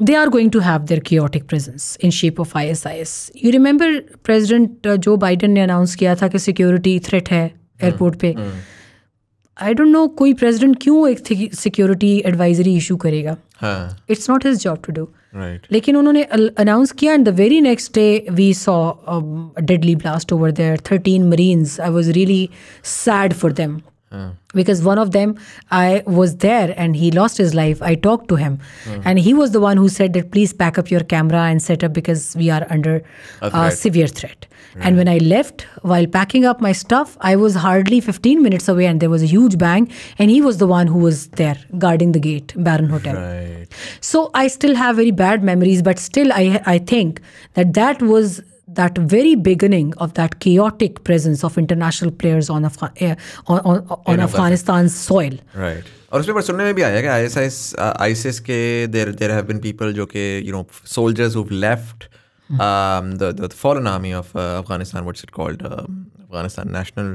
they are going to have their chaotic presence in shape of ISIS. You remember President uh, Joe Biden ने announce किया था कि security threat है airport पे I don't know कोई president क्यों एक security advisory issue करेगा it's not his job to do लेकिन उन्होंने अनाउंस किया and the very next day we saw deadly blast over there thirteen marines I was really sad for them Because one of them, I was there and he lost his life. I talked to him, mm. and he was the one who said that please pack up your camera and set up because we are under a Uh, severe threat. Right. And when I left, while packing up my stuff, I was hardly 15 minutes away, and there was a huge bang, and he was the one who was there guarding the gate, Baron Hotel. Right. So I still have very bad memories, but still I I think that that was that very beginning of that chaotic presence of international players on eh, on, Afghanistan's soil. Right. और उसमें सुनने में भी आया कि ISIS ISIS के there there have been people जो कि you know soldiers who left um the the fallen army of uh, afghanistan what's it called um, afghanistan national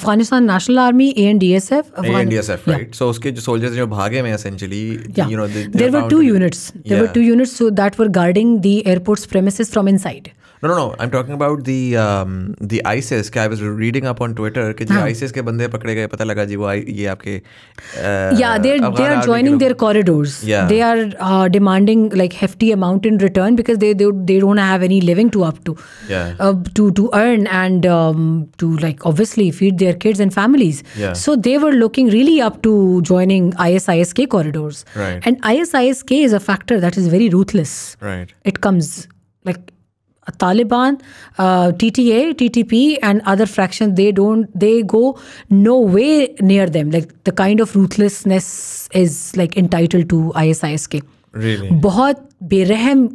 afghanistan national army andsf andsf right so uske jo soldiers jo bhage mein essentially yeah. you know there were two units there were two units so that were guarding the airport's premises from inside no, no, no. I'm talking about the um, the ISIS. I was reading up on Twitter that the ISIS के बंदे पकड़े गए पता लगा जी वो ये आपके uh, Yeah, they they are joining their corridors. Yeah. They are uh, demanding like hefty amount in return because they they, they don't have any living to up to. Yeah. Uh, to to earn and um, to like obviously feed their kids and families. Yeah. So they were looking really up to joining ISISK corridors. Right. And ISISK is a factor that is very ruthless. Right. It comes like Taliban, uh, TTA, TTP, and other factions, they don't, they go no way near them. Like the kind of ruthlessness is like entitled to ISISK. Really? बहुत बेरहम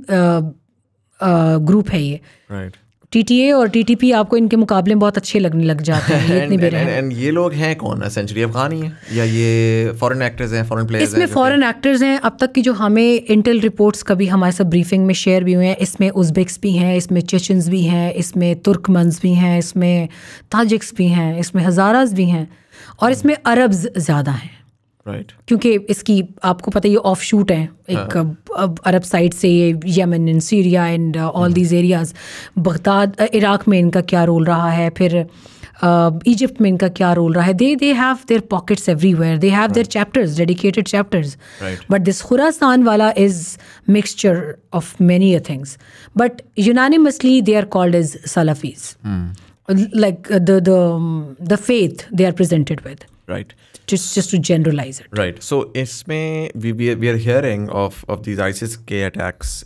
group है ये. Right. TTA और TTP आपको इनके मुकाबले में बहुत अच्छे लगने लग जाते हैं ये इतने and, and, and, ये लोग हैं कौन सेंचुरी अफगानी है या ये फॉरेन एक्टर्स हैं फॉरेन प्लेयर्स इसमें फॉरेन एक्टर्स हैं अब तक की जो हमें इंटेल रिपोर्ट्स कभी हमारे साथ ब्रीफिंग में शेयर भी हुए हैं इसमें उजबेक्स भी हैं इसमें चेचन्स भी हैं इसमें तुर्कमंस भी हैं इसमें ताजिक्स भी हैं इसमें हज़ाराज भी हैं और इसमें अरब्स ज़्यादा हैं right. क्योंकि इसकी आपको पता ये ऑफ शूट है एक हाँ. अरब साइड से ये Yemen and Syria and all these areas Baghdad Iraq में इनका क्या रोल रहा है फिर इजिप्ट uh, में इनका क्या रोल रहा है they they have their pockets everywhere they have their chapters dedicated chapters but this Khorasan वाला is mixture of many things but unanimously they are called is Salafis like the the faith they are presented with right just just to generalize it. Right. So isme we we are, we are hearing of of these ISIS-K attacks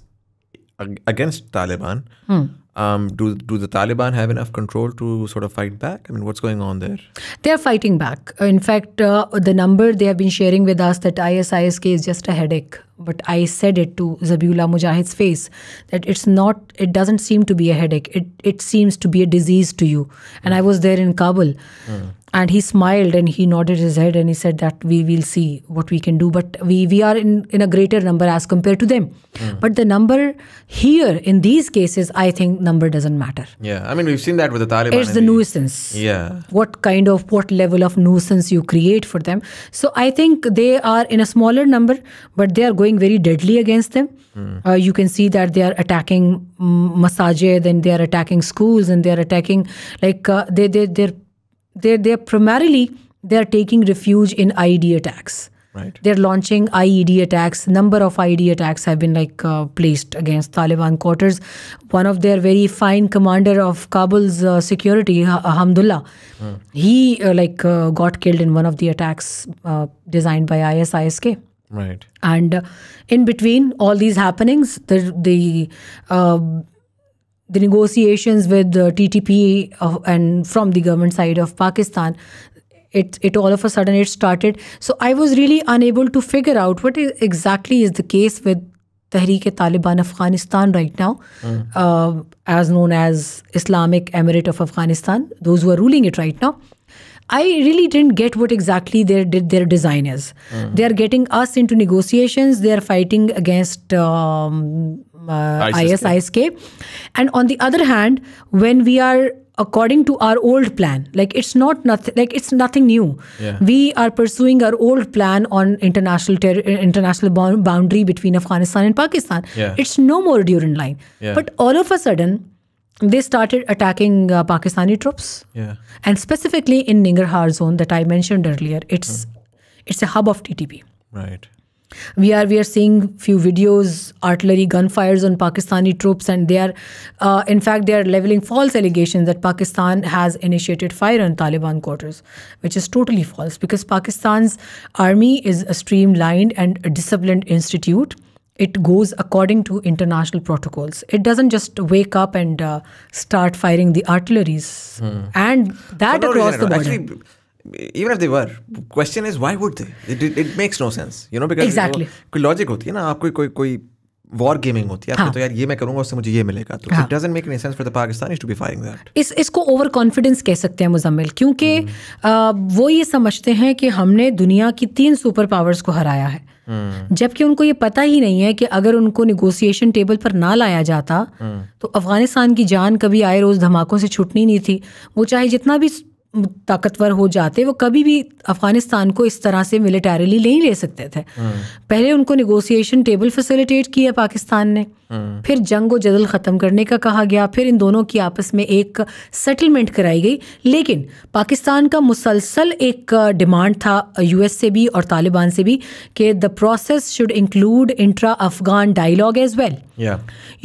against Taliban. Hmm. Um, do do the Taliban have enough control to sort of fight back? I mean, what's going on there? They are fighting back. Uh, in fact, uh, the number they have been sharing with us that ISISK is just a headache. But I said it to Zabiullah Mujahid's face that it's not. It doesn't seem to be a headache. It it seems to be a disease to you. And mm. I was there in Kabul. Mm and he smiled and he nodded his head and he said that we will see what we can do but we we are in in a greater number as compared to them mm. but the number here in these cases i think number doesn't matter yeah i mean we've seen that with the taliban it's the nuisance yeah what kind of what level of nuisance you create for them so i think they are in a smaller number but they are going very deadly against them mm. uh, you can see that they are attacking um, mm, masajid and they are attacking schools and they are attacking like uh, they they they're they're, they're primarily they're taking refuge in IED attacks. Right. They're launching IED attacks. Number of IED attacks have been like uh, placed against Taliban quarters. One of their very fine commander of Kabul's uh, security, Alhamdulillah, hmm. he uh, like uh, got killed in one of the attacks uh, designed by ISISK. Right. And in between all these happenings, the the the negotiations with the TTP of, uh, and from the government side of Pakistan, it it all of a sudden it started. So I was really unable to figure out what is, exactly is the case with Tehreek e Taliban Afghanistan right now, mm. uh, as known as Islamic Emirate of Afghanistan, those who are ruling it right now. I really didn't get what exactly their their design is. Mm. They are getting us into negotiations. They are fighting against um, uh, ISIS, And on the other hand, when we are according to our old plan like it's not nothing like it's nothing new yeah. we are pursuing our old plan on international international boundary between afghanistan and pakistan yeah. it's no more during line yeah. but all of a sudden they started attacking uh, pakistani troops and specifically in ningarhar zone that i mentioned earlier it's mm. it's a hub of ttp right we are we are seeing few videos artillery gunfires on pakistani troops and they are uh, in fact they are leveling false allegations that pakistan has initiated fire on taliban quarters which is totally false because pakistan's army is a streamlined and a disciplined institute it goes according to international protocols. It doesn't just wake up and uh, start firing the artilleries, hmm. and that across the border. Actually, even if they were question is why would they it makes no sense you know because कोई logic होती है ना आपको कोई कोई war gaming होती है हाँ. तो यार ये मैं करूंगा उससे मुझे ये मिलेगा तो it doesn't make any sense for the Pakistan to be firing that इस इसको ओवर कॉन्फिडेंस कह सकते हैं मुजम्मिल क्योंकि hmm. वो ये समझते हैं कि हमने दुनिया की तीन सुपर पावर्स को हराया है hmm. जबकि उनको ये पता ही नहीं है कि अगर उनको निगोसिएशन टेबल पर ना लाया जाता hmm. तो अफगानिस्तान की जान कभी आए रोज़ धमाकों से छुटनी नहीं थी वो चाहे जितना भी ताकतवर हो जाते वो कभी भी अफ़गानिस्तान को इस तरह से मिलिटारीली नहीं ले सकते थे हाँ। पहले उनको निगोसिएशन टेबल फैसिलिटेट किया पाकिस्तान ने हम्म। फिर जंग व जदल ख़त्म करने का कहा गया फिर इन दोनों की आपस में एक सेटलमेंट कराई गई लेकिन पाकिस्तान का मुसलसल एक डिमांड था यूएस से भी और तालिबान से भी कि the process should include intra Afghan dialogue as well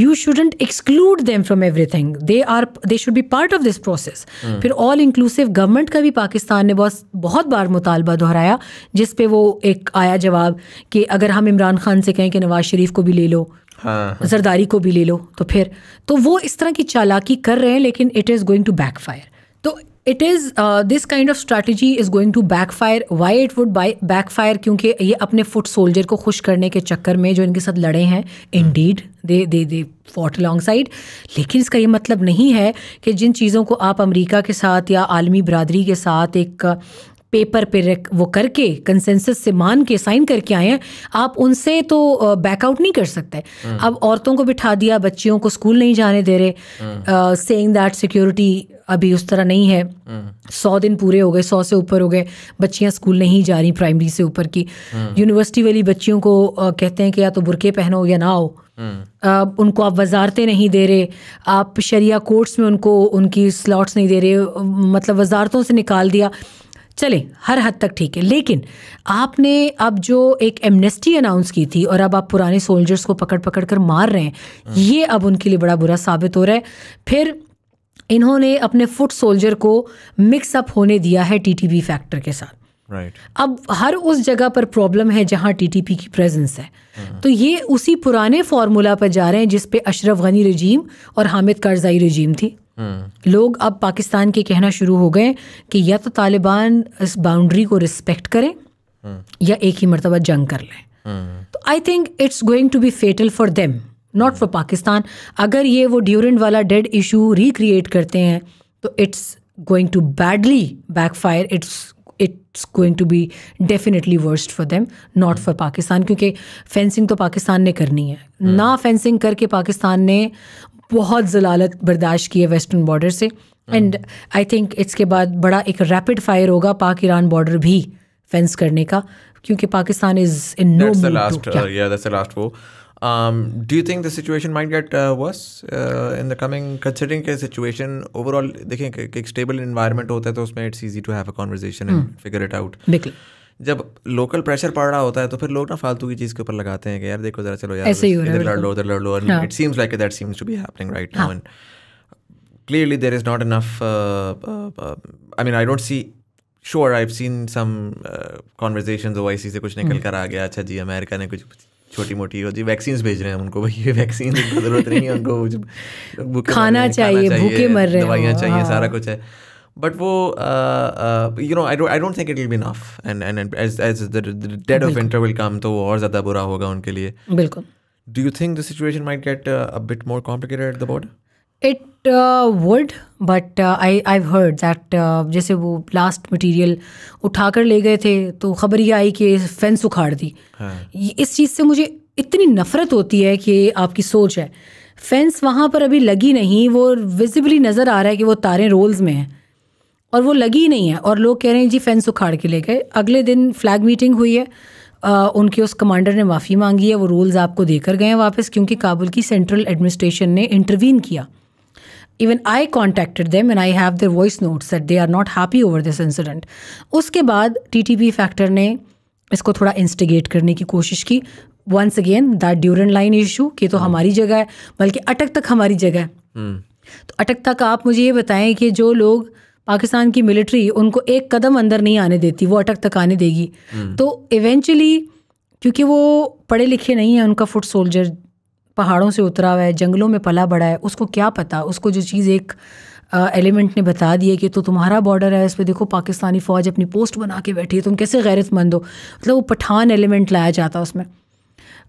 you shouldn't exclude them from everything they are they should be part of this process फिर ऑल इंक्लूसिव गवर्नमेंट का भी पाकिस्तान ने बहुत बहुत बार मुतालबा दोहराया जिस पे वो एक आया जवाब कि अगर हम इमरान खान से कहें कि नवाज़ शरीफ को भी ले लो हाँ, जरदारी को भी ले लो तो फिर तो वो इस तरह की चालाकी कर रहे हैं लेकिन it is going to backfire तो it is this kind of strategy is going to backfire why it would by backfire क्योंकि ये अपने फुट सोल्जर को खुश करने के चक्कर में जो इनके साथ लड़े हैं indeed they they they fought long side लेकिन इसका ये मतलब नहीं है कि जिन चीज़ों को आप अमरीका के साथ या आलमी बरदरी के साथ एक पेपर पे वो करके कंसेंसस से मान के साइन करके आए हैं आप उनसे तो बैकआउट नहीं कर सकते हम्म। अब औरतों को बिठा दिया बच्चियों को स्कूल नहीं जाने दे रहे सेइंग दैट सिक्योरिटी अभी उस तरह नहीं है हम्म। सौ दिन पूरे हो गए सौ से ऊपर हो गए बच्चियां स्कूल नहीं जा रही प्राइमरी से ऊपर की यूनिवर्सिटी हम्म। वाली बच्चियों को कहते हैं कि या तो बुरके पहनो या ना हो आ, उनको आप वजारतें नहीं दे रहे आप शरिया कोर्ट्स में उनको उनकी स्लॉट्स नहीं दे रहे मतलब वजारतों से निकाल दिया चले हर हद तक ठीक है लेकिन आपने अब जो एक एमनेस्टी अनाउंस की थी और अब आप पुराने सोल्जर्स को पकड़ पकड़ कर मार रहे हैं हाँ। ये अब उनके लिए बड़ा बुरा साबित हो रहा है फिर इन्होंने अपने फुट सोल्जर को मिक्सअप होने दिया है टी फैक्टर के साथ right. अब हर उस जगह पर प्रॉब्लम है जहां टीटीपी की प्रेजेंस है हाँ। तो ये उसी पुराने फार्मूला पर जा रहे हैं जिस पे अशरफ गनी रजीम और हामिद करजाई रजीम थी हाँ। लोग अब पाकिस्तान के कहना शुरू हो गए कि या तो तालिबान इस बाउंड्री को रिस्पेक्ट करें हाँ। या एक ही मरतबा जंग कर लें तो I think it's going to be fatal for them not for Pakistan अगर ये वो ड्यूरेंट वाला डेड इशू रिक्रिएट करते हैं तो it's going to badly backfire it's it's going to be definitely worst for them not for Pakistan क्योंकि fencing तो पाकिस्तान ने करनी है hmm. ना फेंसिंग करके पाकिस्तान ने बहुत जलालत बर्दाश्त की है वेस्टर्न बॉर्डर से एंड आई थिंक इसके बाद बड़ा एक रैपिड फायर होगा पाक ईरान बॉर्डर भी फेंस करने का क्योंकि Pakistan is in no last last वो um, do you think the situation might get uh, worse uh, in the coming considering the situation overall देखें कि एक stable environment होता है तो उसमें it's easy to have a conversation and hmm. figure it out बिल्कुल जब local pressure पड़ रहा होता है तो फिर लोग ना फालतू की चीज के ऊपर लगाते हैं कि यार देखो जरा चलो यार it seems like that seems to be happening right now and clearly there is not enough I mean I don't see sure I have seen some conversation ओ से कुछ निकल hmm. कर आ गया अच्छा जी अमेरिका ने कुछ छोटी मोटी जी वैक्सीन भेज रहे हैं उनको भाई ये वैक्सीन जरूरत नहीं है उनको खाना चाहिए भूखे मर रहे हैं दवाइयाँ चाहिए हाँ। सारा कुछ है बट वो you know I don't think it will be enough and and as the will come तो वो और ज़्यादा बुरा होगा उनके लिए बिल्कुल do you think the situation might get a bit more complicated at the border it would but I I heard that जैसे वो लास्ट मटेरियल उठा कर ले गए थे तो खबर ये आई कि फेंस उखाड़ दी हाँ. इस चीज़ से मुझे इतनी नफ़रत होती है कि आपकी सोच है फेंस वहाँ पर अभी लगी नहीं वो विजिबली नज़र आ रहा है कि वो तारें रोल्स में हैं और वो लगी नहीं है और लोग कह रहे हैं जी फेंस उखाड़ के ले गए अगले दिन फ्लैग मीटिंग हुई है आ, उनके उस कमांडर ने माफ़ी मांगी है वो रोल्स आपको देकर गए हैं वापस क्योंकि काबुल की सेंट्रल एडमिनिस्ट्रेशन ने इंटरवीन किया even I contacted them and I have their voice notes that they are not happy over this incident उसके बाद टी टी पी फैक्टर ने इसको थोड़ा इंस्टिगेट करने की कोशिश की once again that Durand Line issue कि तो hmm. हमारी जगह है बल्कि अटक तक हमारी जगह है hmm. तो अटक तक आप मुझे ये बताएं कि जो लोग पाकिस्तान की मिलिट्री उनको एक कदम अंदर नहीं आने देती वो अटक तक आने देगी hmm. तो इवेंचुअली क्योंकि वो पढ़े लिखे नहीं हैं उनका फुट सोल्जर पहाड़ों से उतरा हुआ है जंगलों में पला बड़ा है उसको क्या पता उसको जो चीज़ एक एलिमेंट ने बता दिया कि तो तुम्हारा बॉर्डर है इस पर देखो पाकिस्तानी फ़ौज अपनी पोस्ट बना के बैठी है तुम कैसे गैरतमंद हो मतलब वो पठान एलिमेंट लाया जाता उसमें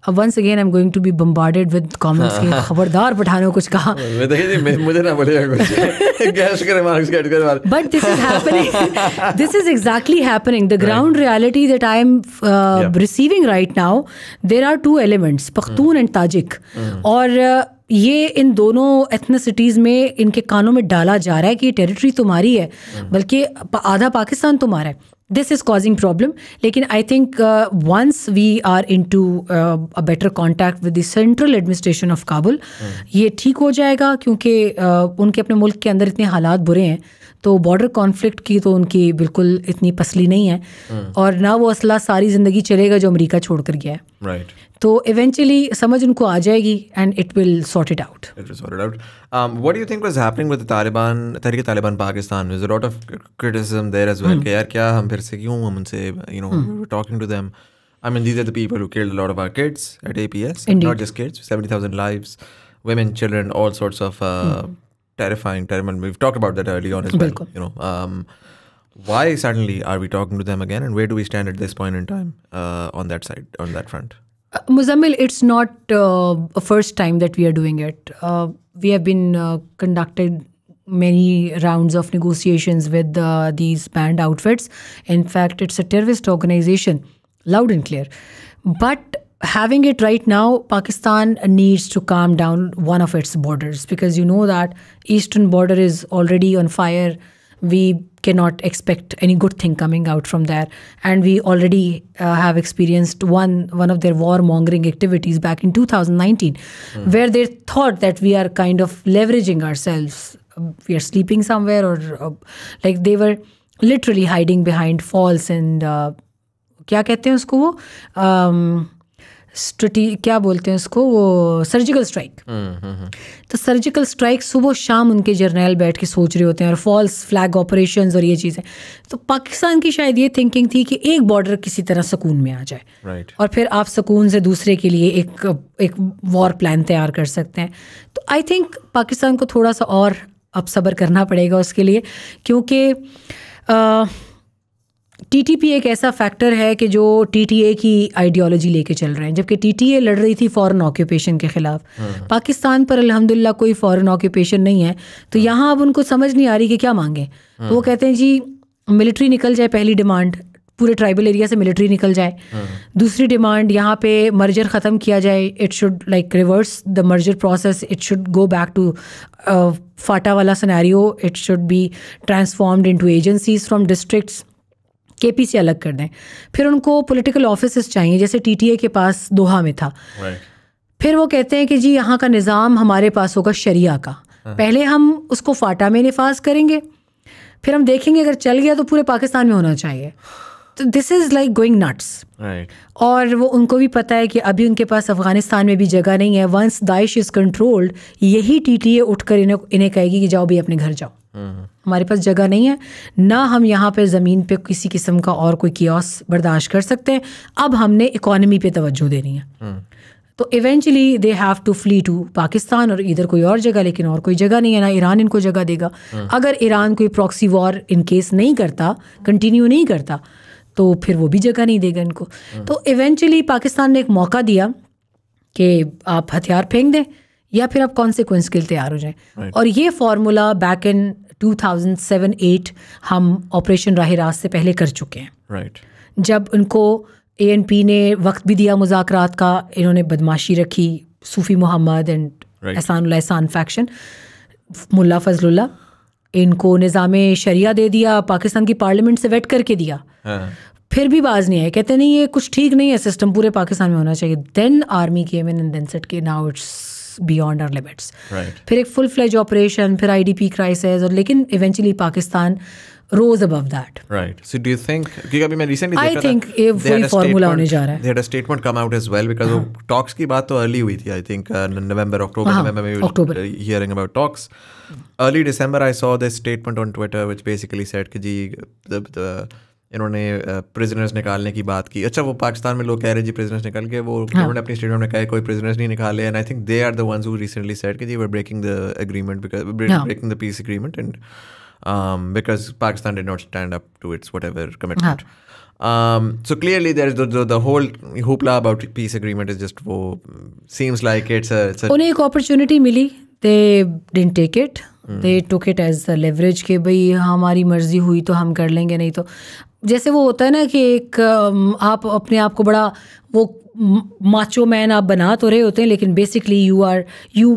अब once again I am going to be bombarded with comments कि हाँ। खबरदार पठानों कुछ कहा देखिए जी मुझे ना बोलेगा कुछ गैस कर मार्क्स के कर but this is happening this is exactly happening the ground reality that I am receiving right now there are two elements Pashtun and Tajik और uh, ये इन दोनों एथनिसिटीज़ में इनके कानों में डाला जा रहा है कि ये टेरिटरी तुम्हारी है hmm. बल्कि आधा पाकिस्तान तुम्हारा है दिस इज कॉजिंग प्रॉब्लम लेकिन I think once we are into a better contact with the central administration of Kabul ये ठीक हो जाएगा क्योंकि uh, उनके अपने मुल्क के अंदर इतने हालात बुरे हैं तो बॉर्डर कॉन्फ्लिक्ट की तो उनकी बिल्कुल इतनी पसली नहीं है हाँ। और ना वो असला सारी ज़िंदगी चलेगा जो अमेरिका छोड़ कर गया है राइट तो इवेंचुअली समझ उनको आ जाएगी and it will sort it out what you think was happening with Taliban Tehreek Taliban Pakistan is a lot of criticism there as well यार क्या हम फिर से क्यों हम उनसे you know talking to them I mean these are the people who killed a lot of our kids at APS not just kids 70,000 lives women children all sorts of terrifying, terrifying. We've talked about that early on as well. You know, um, why suddenly are we talking to them again, and where do we stand at this point in time uh, on that side, on that front? Uh, it's not uh, a first time that we are doing it. Uh, we have been uh, conducted many rounds of negotiations with uh, these banned outfits. In fact, it's a terrorist organization, loud and clear. But having it right now, Pakistan needs to calm down one of its borders because you know that eastern border is already on fire. We cannot expect any good thing coming out from there, and we already uh, have experienced one one of their war mongering activities back in 2019, mm. where they thought that we are kind of leveraging ourselves. We are sleeping somewhere, or uh, like they were literally hiding behind false and uh, क्या कहते हैं उसको वो um, स्ट्रटी क्या बोलते हैं उसको वो सर्जिकल हम्म, स्ट्राइक हम्म, हम्म. तो सर्जिकल स्ट्राइक सुबह शाम उनके जर्नल बैठ के सोच रहे होते हैं और फॉल्स फ्लैग ऑपरेशन और ये चीज़ें तो पाकिस्तान की शायद ये थिंकिंग थी कि एक बॉर्डर किसी तरह सुकून में आ जाए right. और फिर आप सुकून से दूसरे के लिए एक एक वॉर प्लान तैयार कर सकते हैं तो आई थिंक पाकिस्तान को थोड़ा सा और अब सब्र करना पड़ेगा उसके लिए क्योंकि टीटीपी एक ऐसा फैक्टर है कि जो टीटीए की आइडियोलॉजी लेके चल रहे हैं जबकि टीटीए लड़ रही थी फॉरेन ऑक्यूपेशन के खिलाफ हाँ। पाकिस्तान पर अल्हम्दुलिल्लाह कोई फॉरेन ऑक्यूपेशन नहीं है तो हाँ। यहाँ अब उनको समझ नहीं आ रही कि क्या मांगे हाँ। तो वो कहते हैं जी मिलिट्री निकल जाए पहली डिमांड पूरे ट्राइबल एरिया से मिलिट्री निकल जाए दूसरी डिमांड यहाँ पे मर्जर ख़त्म किया जाए it should like reverse the merger process it should go back to FATA वाला scenario it should be transformed into agencies from districts P से अलग कर दें फिर उनको पोलिटिकल ऑफिस चाहिए जैसे टीटीए के पास दोहा में था फिर वो कहते हैं कि जी यहाँ का निज़ाम हमारे पास होगा शरिया का हाँ। पहले हम उसको फाटा में नफाज करेंगे फिर हम देखेंगे अगर चल गया तो पूरे पाकिस्तान में होना चाहिए तो this is like going nuts और वो उनको भी पता है कि अभी उनके पास अफगानिस्तान में भी जगह नहीं है वंस दाइश इज़ कंट्रोल्ड यही टी टी ए उठ कर इन्हें इन्हें कहेगी कि जाओ भी अपने घर जाओ हाँ। हमारे पास जगह नहीं है ना हम यहाँ पर ज़मीन पे किसी किस्म का और कोई कियोस बर्दाश्त कर सकते हैं अब हमने इकोनमी पे तोज्जो देनी है हम्म। तो eventually they have to flee to Pakistan और इधर कोई और जगह लेकिन और कोई जगह नहीं है ना ईरान इनको जगह देगा हम्म। अगर ईरान कोई प्रॉक्सी वॉर इन केस नहीं करता कंटिन्यू नहीं करता तो फिर वो भी जगह नहीं देगा इनको हम्म। तो इवेंचुअली पाकिस्तान ने एक मौका दिया कि आप हथियार फेंक दें या फिर आप कॉन्सिक्वेंस के लिए तैयार हो जाएं right. और ये फार्मूला बैक इन 2007-8 हम ऑपरेशन राह रास्त से पहले कर चुके हैं राइट right. जब उनको ए ने वक्त भी दिया मुजाकर का इन्होंने बदमाशी रखी सूफ़ी मोहम्मद एंड right. एहसान एहसान फैक्शन मुल्ला फजलुल्ला इनको निज़ाम शरिया दे दिया पाकिस्तान की पार्लियामेंट से वेट करके दिया हाँ. फिर भी बाज नहीं आए कहते नहीं ये कुछ ठीक नहीं है सिस्टम पूरे पाकिस्तान में होना चाहिए देन आर्मी के इन एंड देन सेट के now it's beyond our limits फिर एक फुल फ्लेज ऑपरेशन फिर आईडीपी क्राइसिस और लेकिन eventually Pakistan rose above that. Right. So do you think? क्योंकि अभी मैं recently I think ये वही formula होने जा रहा है. They had a statement come out as well because uh -huh. talks की बात तो early हुई थी. I think uh, November, October, uh -huh. November we were October. hearing about talks. Early December I saw this statement on Twitter which basically said कि जी the, the इन्होंने prisoners निकालने की बात की अच्छा वो पाकिस्तान में लोग कह रहे हैं जी प्रिजनर्स निकाल के वो हाँ. अपनी स्टेटमेंट में कहा कोई प्रिजनर्स नहीं निकाले and I think they are the ones who recently said कि जी were breaking the agreement because breaking the peace agreement and because Pakistan did not stand up to its whatever commitment Um, so clearly, there is the, the, the, whole hoopla about peace agreement is just wo, seems like it's a. It's a उन्हें एक opportunity मिली, they didn't take it. Mm. They took it as the leverage के भाई हाँ, हमारी मर्जी हुई तो हम कर लेंगे नहीं तो जैसे वो होता है ना कि एक आप अपने आप को बड़ा वो माचो मैन आप बना तो रहे होते हैं लेकिन basically you are you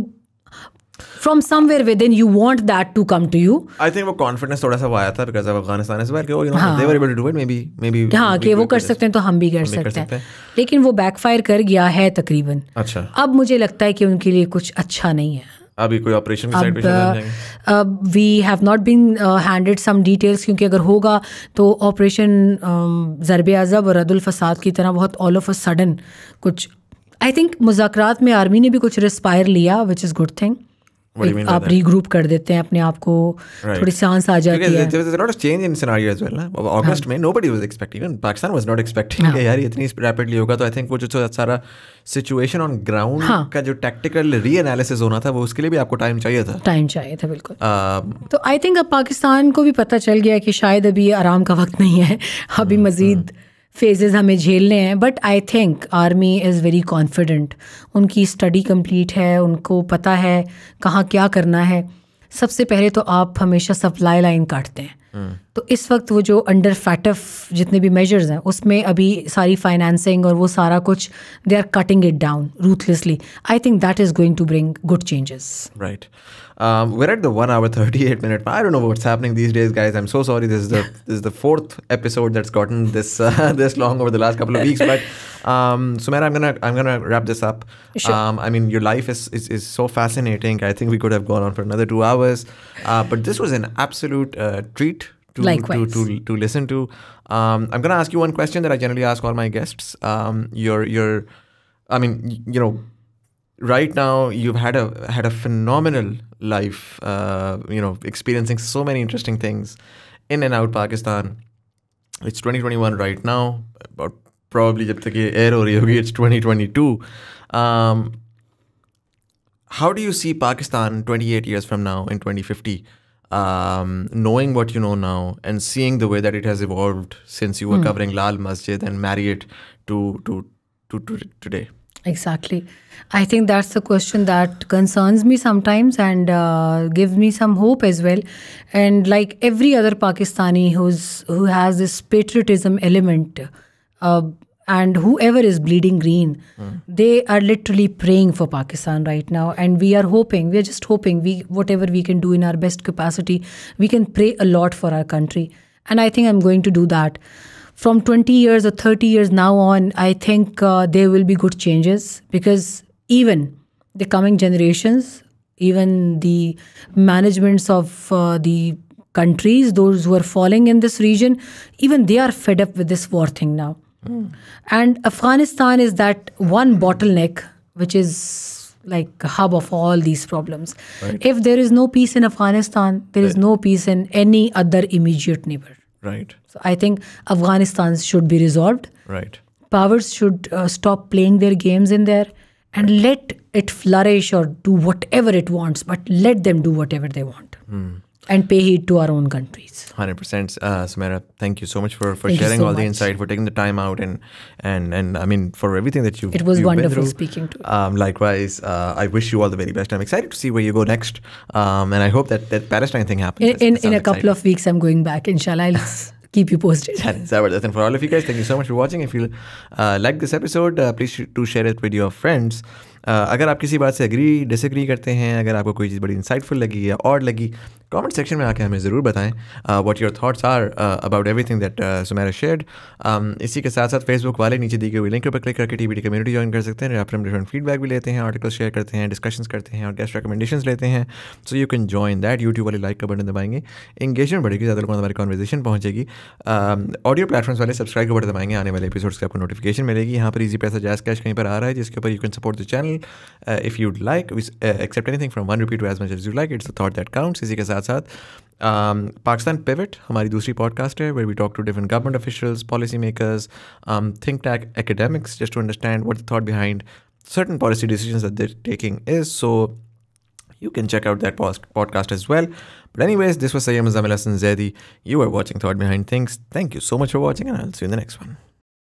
from somewhere within you want that to come to you I think वो कॉन्फिडेंस थोड़ा सा आया था because of Afghanistan is well you know they were able to do it maybe maybe हां कि वो हाँ। हाँ, कर सकते हैं तो हम भी कर सकते हैं लेकिन वो बैकफायर कर गया है तकरीबन अच्छा अब मुझे लगता है कि उनके लिए कुछ अच्छा नहीं है अभी कोई ऑपरेशन की साइड अब we have not been handed some details क्योंकि अगर होगा तो ऑपरेशन ज़रब अज़ब और रदुल फसाद की तरह बहुत ऑल ऑफ अ सडन कुछ आई थिंक मुजात में आर्मी ने भी कुछ रिस्पायर लिया which is good thing Mean, आप रीग्रुप कर देते हैं अपने आप को थोड़ी सांस आ जाती है अगस्त हाँ। में हाँ। यार इतनी रैपिडली होगा तो आई थिंक वो जो सारा सिचुएशन ऑन ग्राउंड का जो टैक्टिकल रीएनालिसिस होना था वो उसके लिए भी आपको टाइम चाहिए था टाइम चाहिए था बिल्कुल um, तो आई थिंक अब पाकिस्तान को भी पता चल गया कि शायद अभी आराम का वक्त नहीं है अभी हम्म, मजीद हम्म। फेजेस हमें झेलने हैं but I think army is very confident उनकी स्टडी कंप्लीट है उनको पता है कहाँ क्या करना है सबसे पहले तो आप हमेशा सप्लाई लाइन काटते हैं हम्म। तो इस वक्त वो जो अंडर फैटफ जितने भी मेजर्स हैं उसमें अभी सारी फाइनेंसिंग और वो सारा कुछ they are cutting it down ruthlessly I think that is going to bring good changes right Um, we're at the one hour thirty eight minute. I don't know what's happening these days, guys. I'm so sorry. This is the this is the fourth episode that's gotten this uh, this long over the last couple of weeks. But um, man, I'm gonna I'm gonna wrap this up. Sure. Um, I mean, your life is, is is so fascinating. I think we could have gone on for another two hours, uh, but this was an absolute uh, treat to to, to, to listen to. Um, I'm going to ask you one question that I generally ask all my guests. Um, you're, you're, I mean, you know, right now you've had a had a phenomenal life. Uh, you know, experiencing so many interesting things in and out Pakistan. It's 2021 right now. About probably जब तक ये air हो रही होगी, it's 2022. Um, how do you see Pakistan 28 years from now in 2050? um, knowing what you know now and seeing the way that it has evolved since you were mm. covering Lal Masjid and it to, to, to, to today? Exactly. I think that's the question that concerns me sometimes and uh, gives me some hope as well. And like every other Pakistani who's who has this patriotism element, uh, and whoever is bleeding green, mm. they are literally praying for Pakistan right now. And we are hoping, we are just hoping, we whatever we can do in our best capacity, we can pray a lot for our country. And I think I'm going to do that. From 20 years or 30 years now on, I think uh, there will be good changes because even the coming generations, even the managements of uh, the countries, those who are falling in this region, even they are fed up with this war thing now Mm. And Afghanistan is that one bottleneck, which is like a hub of all these problems. Right. If there is no peace in Afghanistan, there right. is no peace in any other immediate neighbor. Right. So I think Afghanistan should be resolved. Right. Powers should uh, stop playing their games in there and right. let it flourish or do whatever it wants, but let them do whatever they want. Mm and pay heed to our own countries. Hundred uh, percent, Samira. Thank you so much for, for sharing so all much. the insight, for taking the time out, and and and I mean for everything that you. It was wonderful speaking to. You. Um, likewise, uh, I wish you all the very best. I'm excited to see where you go next, um, and I hope that that Palestine thing happens. In in, in a couple of weeks, I'm going back. Inshallah. I'll keep you posted. And for all of you guys, thank you so much for watching. If you uh, like this episode, uh, please do share it with your friends. Uh, अगर आप किसी बात से agree disagree करते हैं अगर आपको कोई चीज़ बड़ी इंसाइटफुल लगी या और लगी कमेंट सेक्शन में आके हमें ज़रूर बताएं what your thoughts are about everything that Sumera shared इसी के साथ साथ फेसबुक वाले नीचे दी गई लिंक पर क्लिक करके टी कम्युनिटी ज्वाइन कर सकते हैं या फिर हम डिफरेंट फीडबैक भी लेते हैं आर्टिकल शेयर करते हैं डिस्कशन करते हैं और गेस्ट रिकमेंडेशन लेते हैं so you can join that YouTube वाले लाइक का बटन दबाएंगे इंगेजमेंट बढ़ेगी ज़्यादा लोगों हमारी कॉन्वर्जेशन पहुंचेगी ऑडियो um, प्लेटफॉर्म्स वाले सब्सक्राइब का बटन दबाएंगे आने वाले एपिसोड्स की आपको नोटिफिकेशन मिलेगी यहाँ पर इजी पैसा जैस कैश कहीं पर आ रहा है जिसके ऊपर you can support the channel if you'd like accept anything from one rupee to as much as you like it's the thought that counts इसी के साथ Um, Pakistan Pivot, Pakistan Pivot हमारी दूसरी पॉडकास्ट है where we talk to different government officials policy makers think tank academics just to understand certain policy decisions that they're taking is. So you can check out that podcast as well. But, anyways, this was Sayyam Zamil Hassan Zedi. You are watching Thought Behind Things. Thank you so much for watching, and I'll see you in the next one.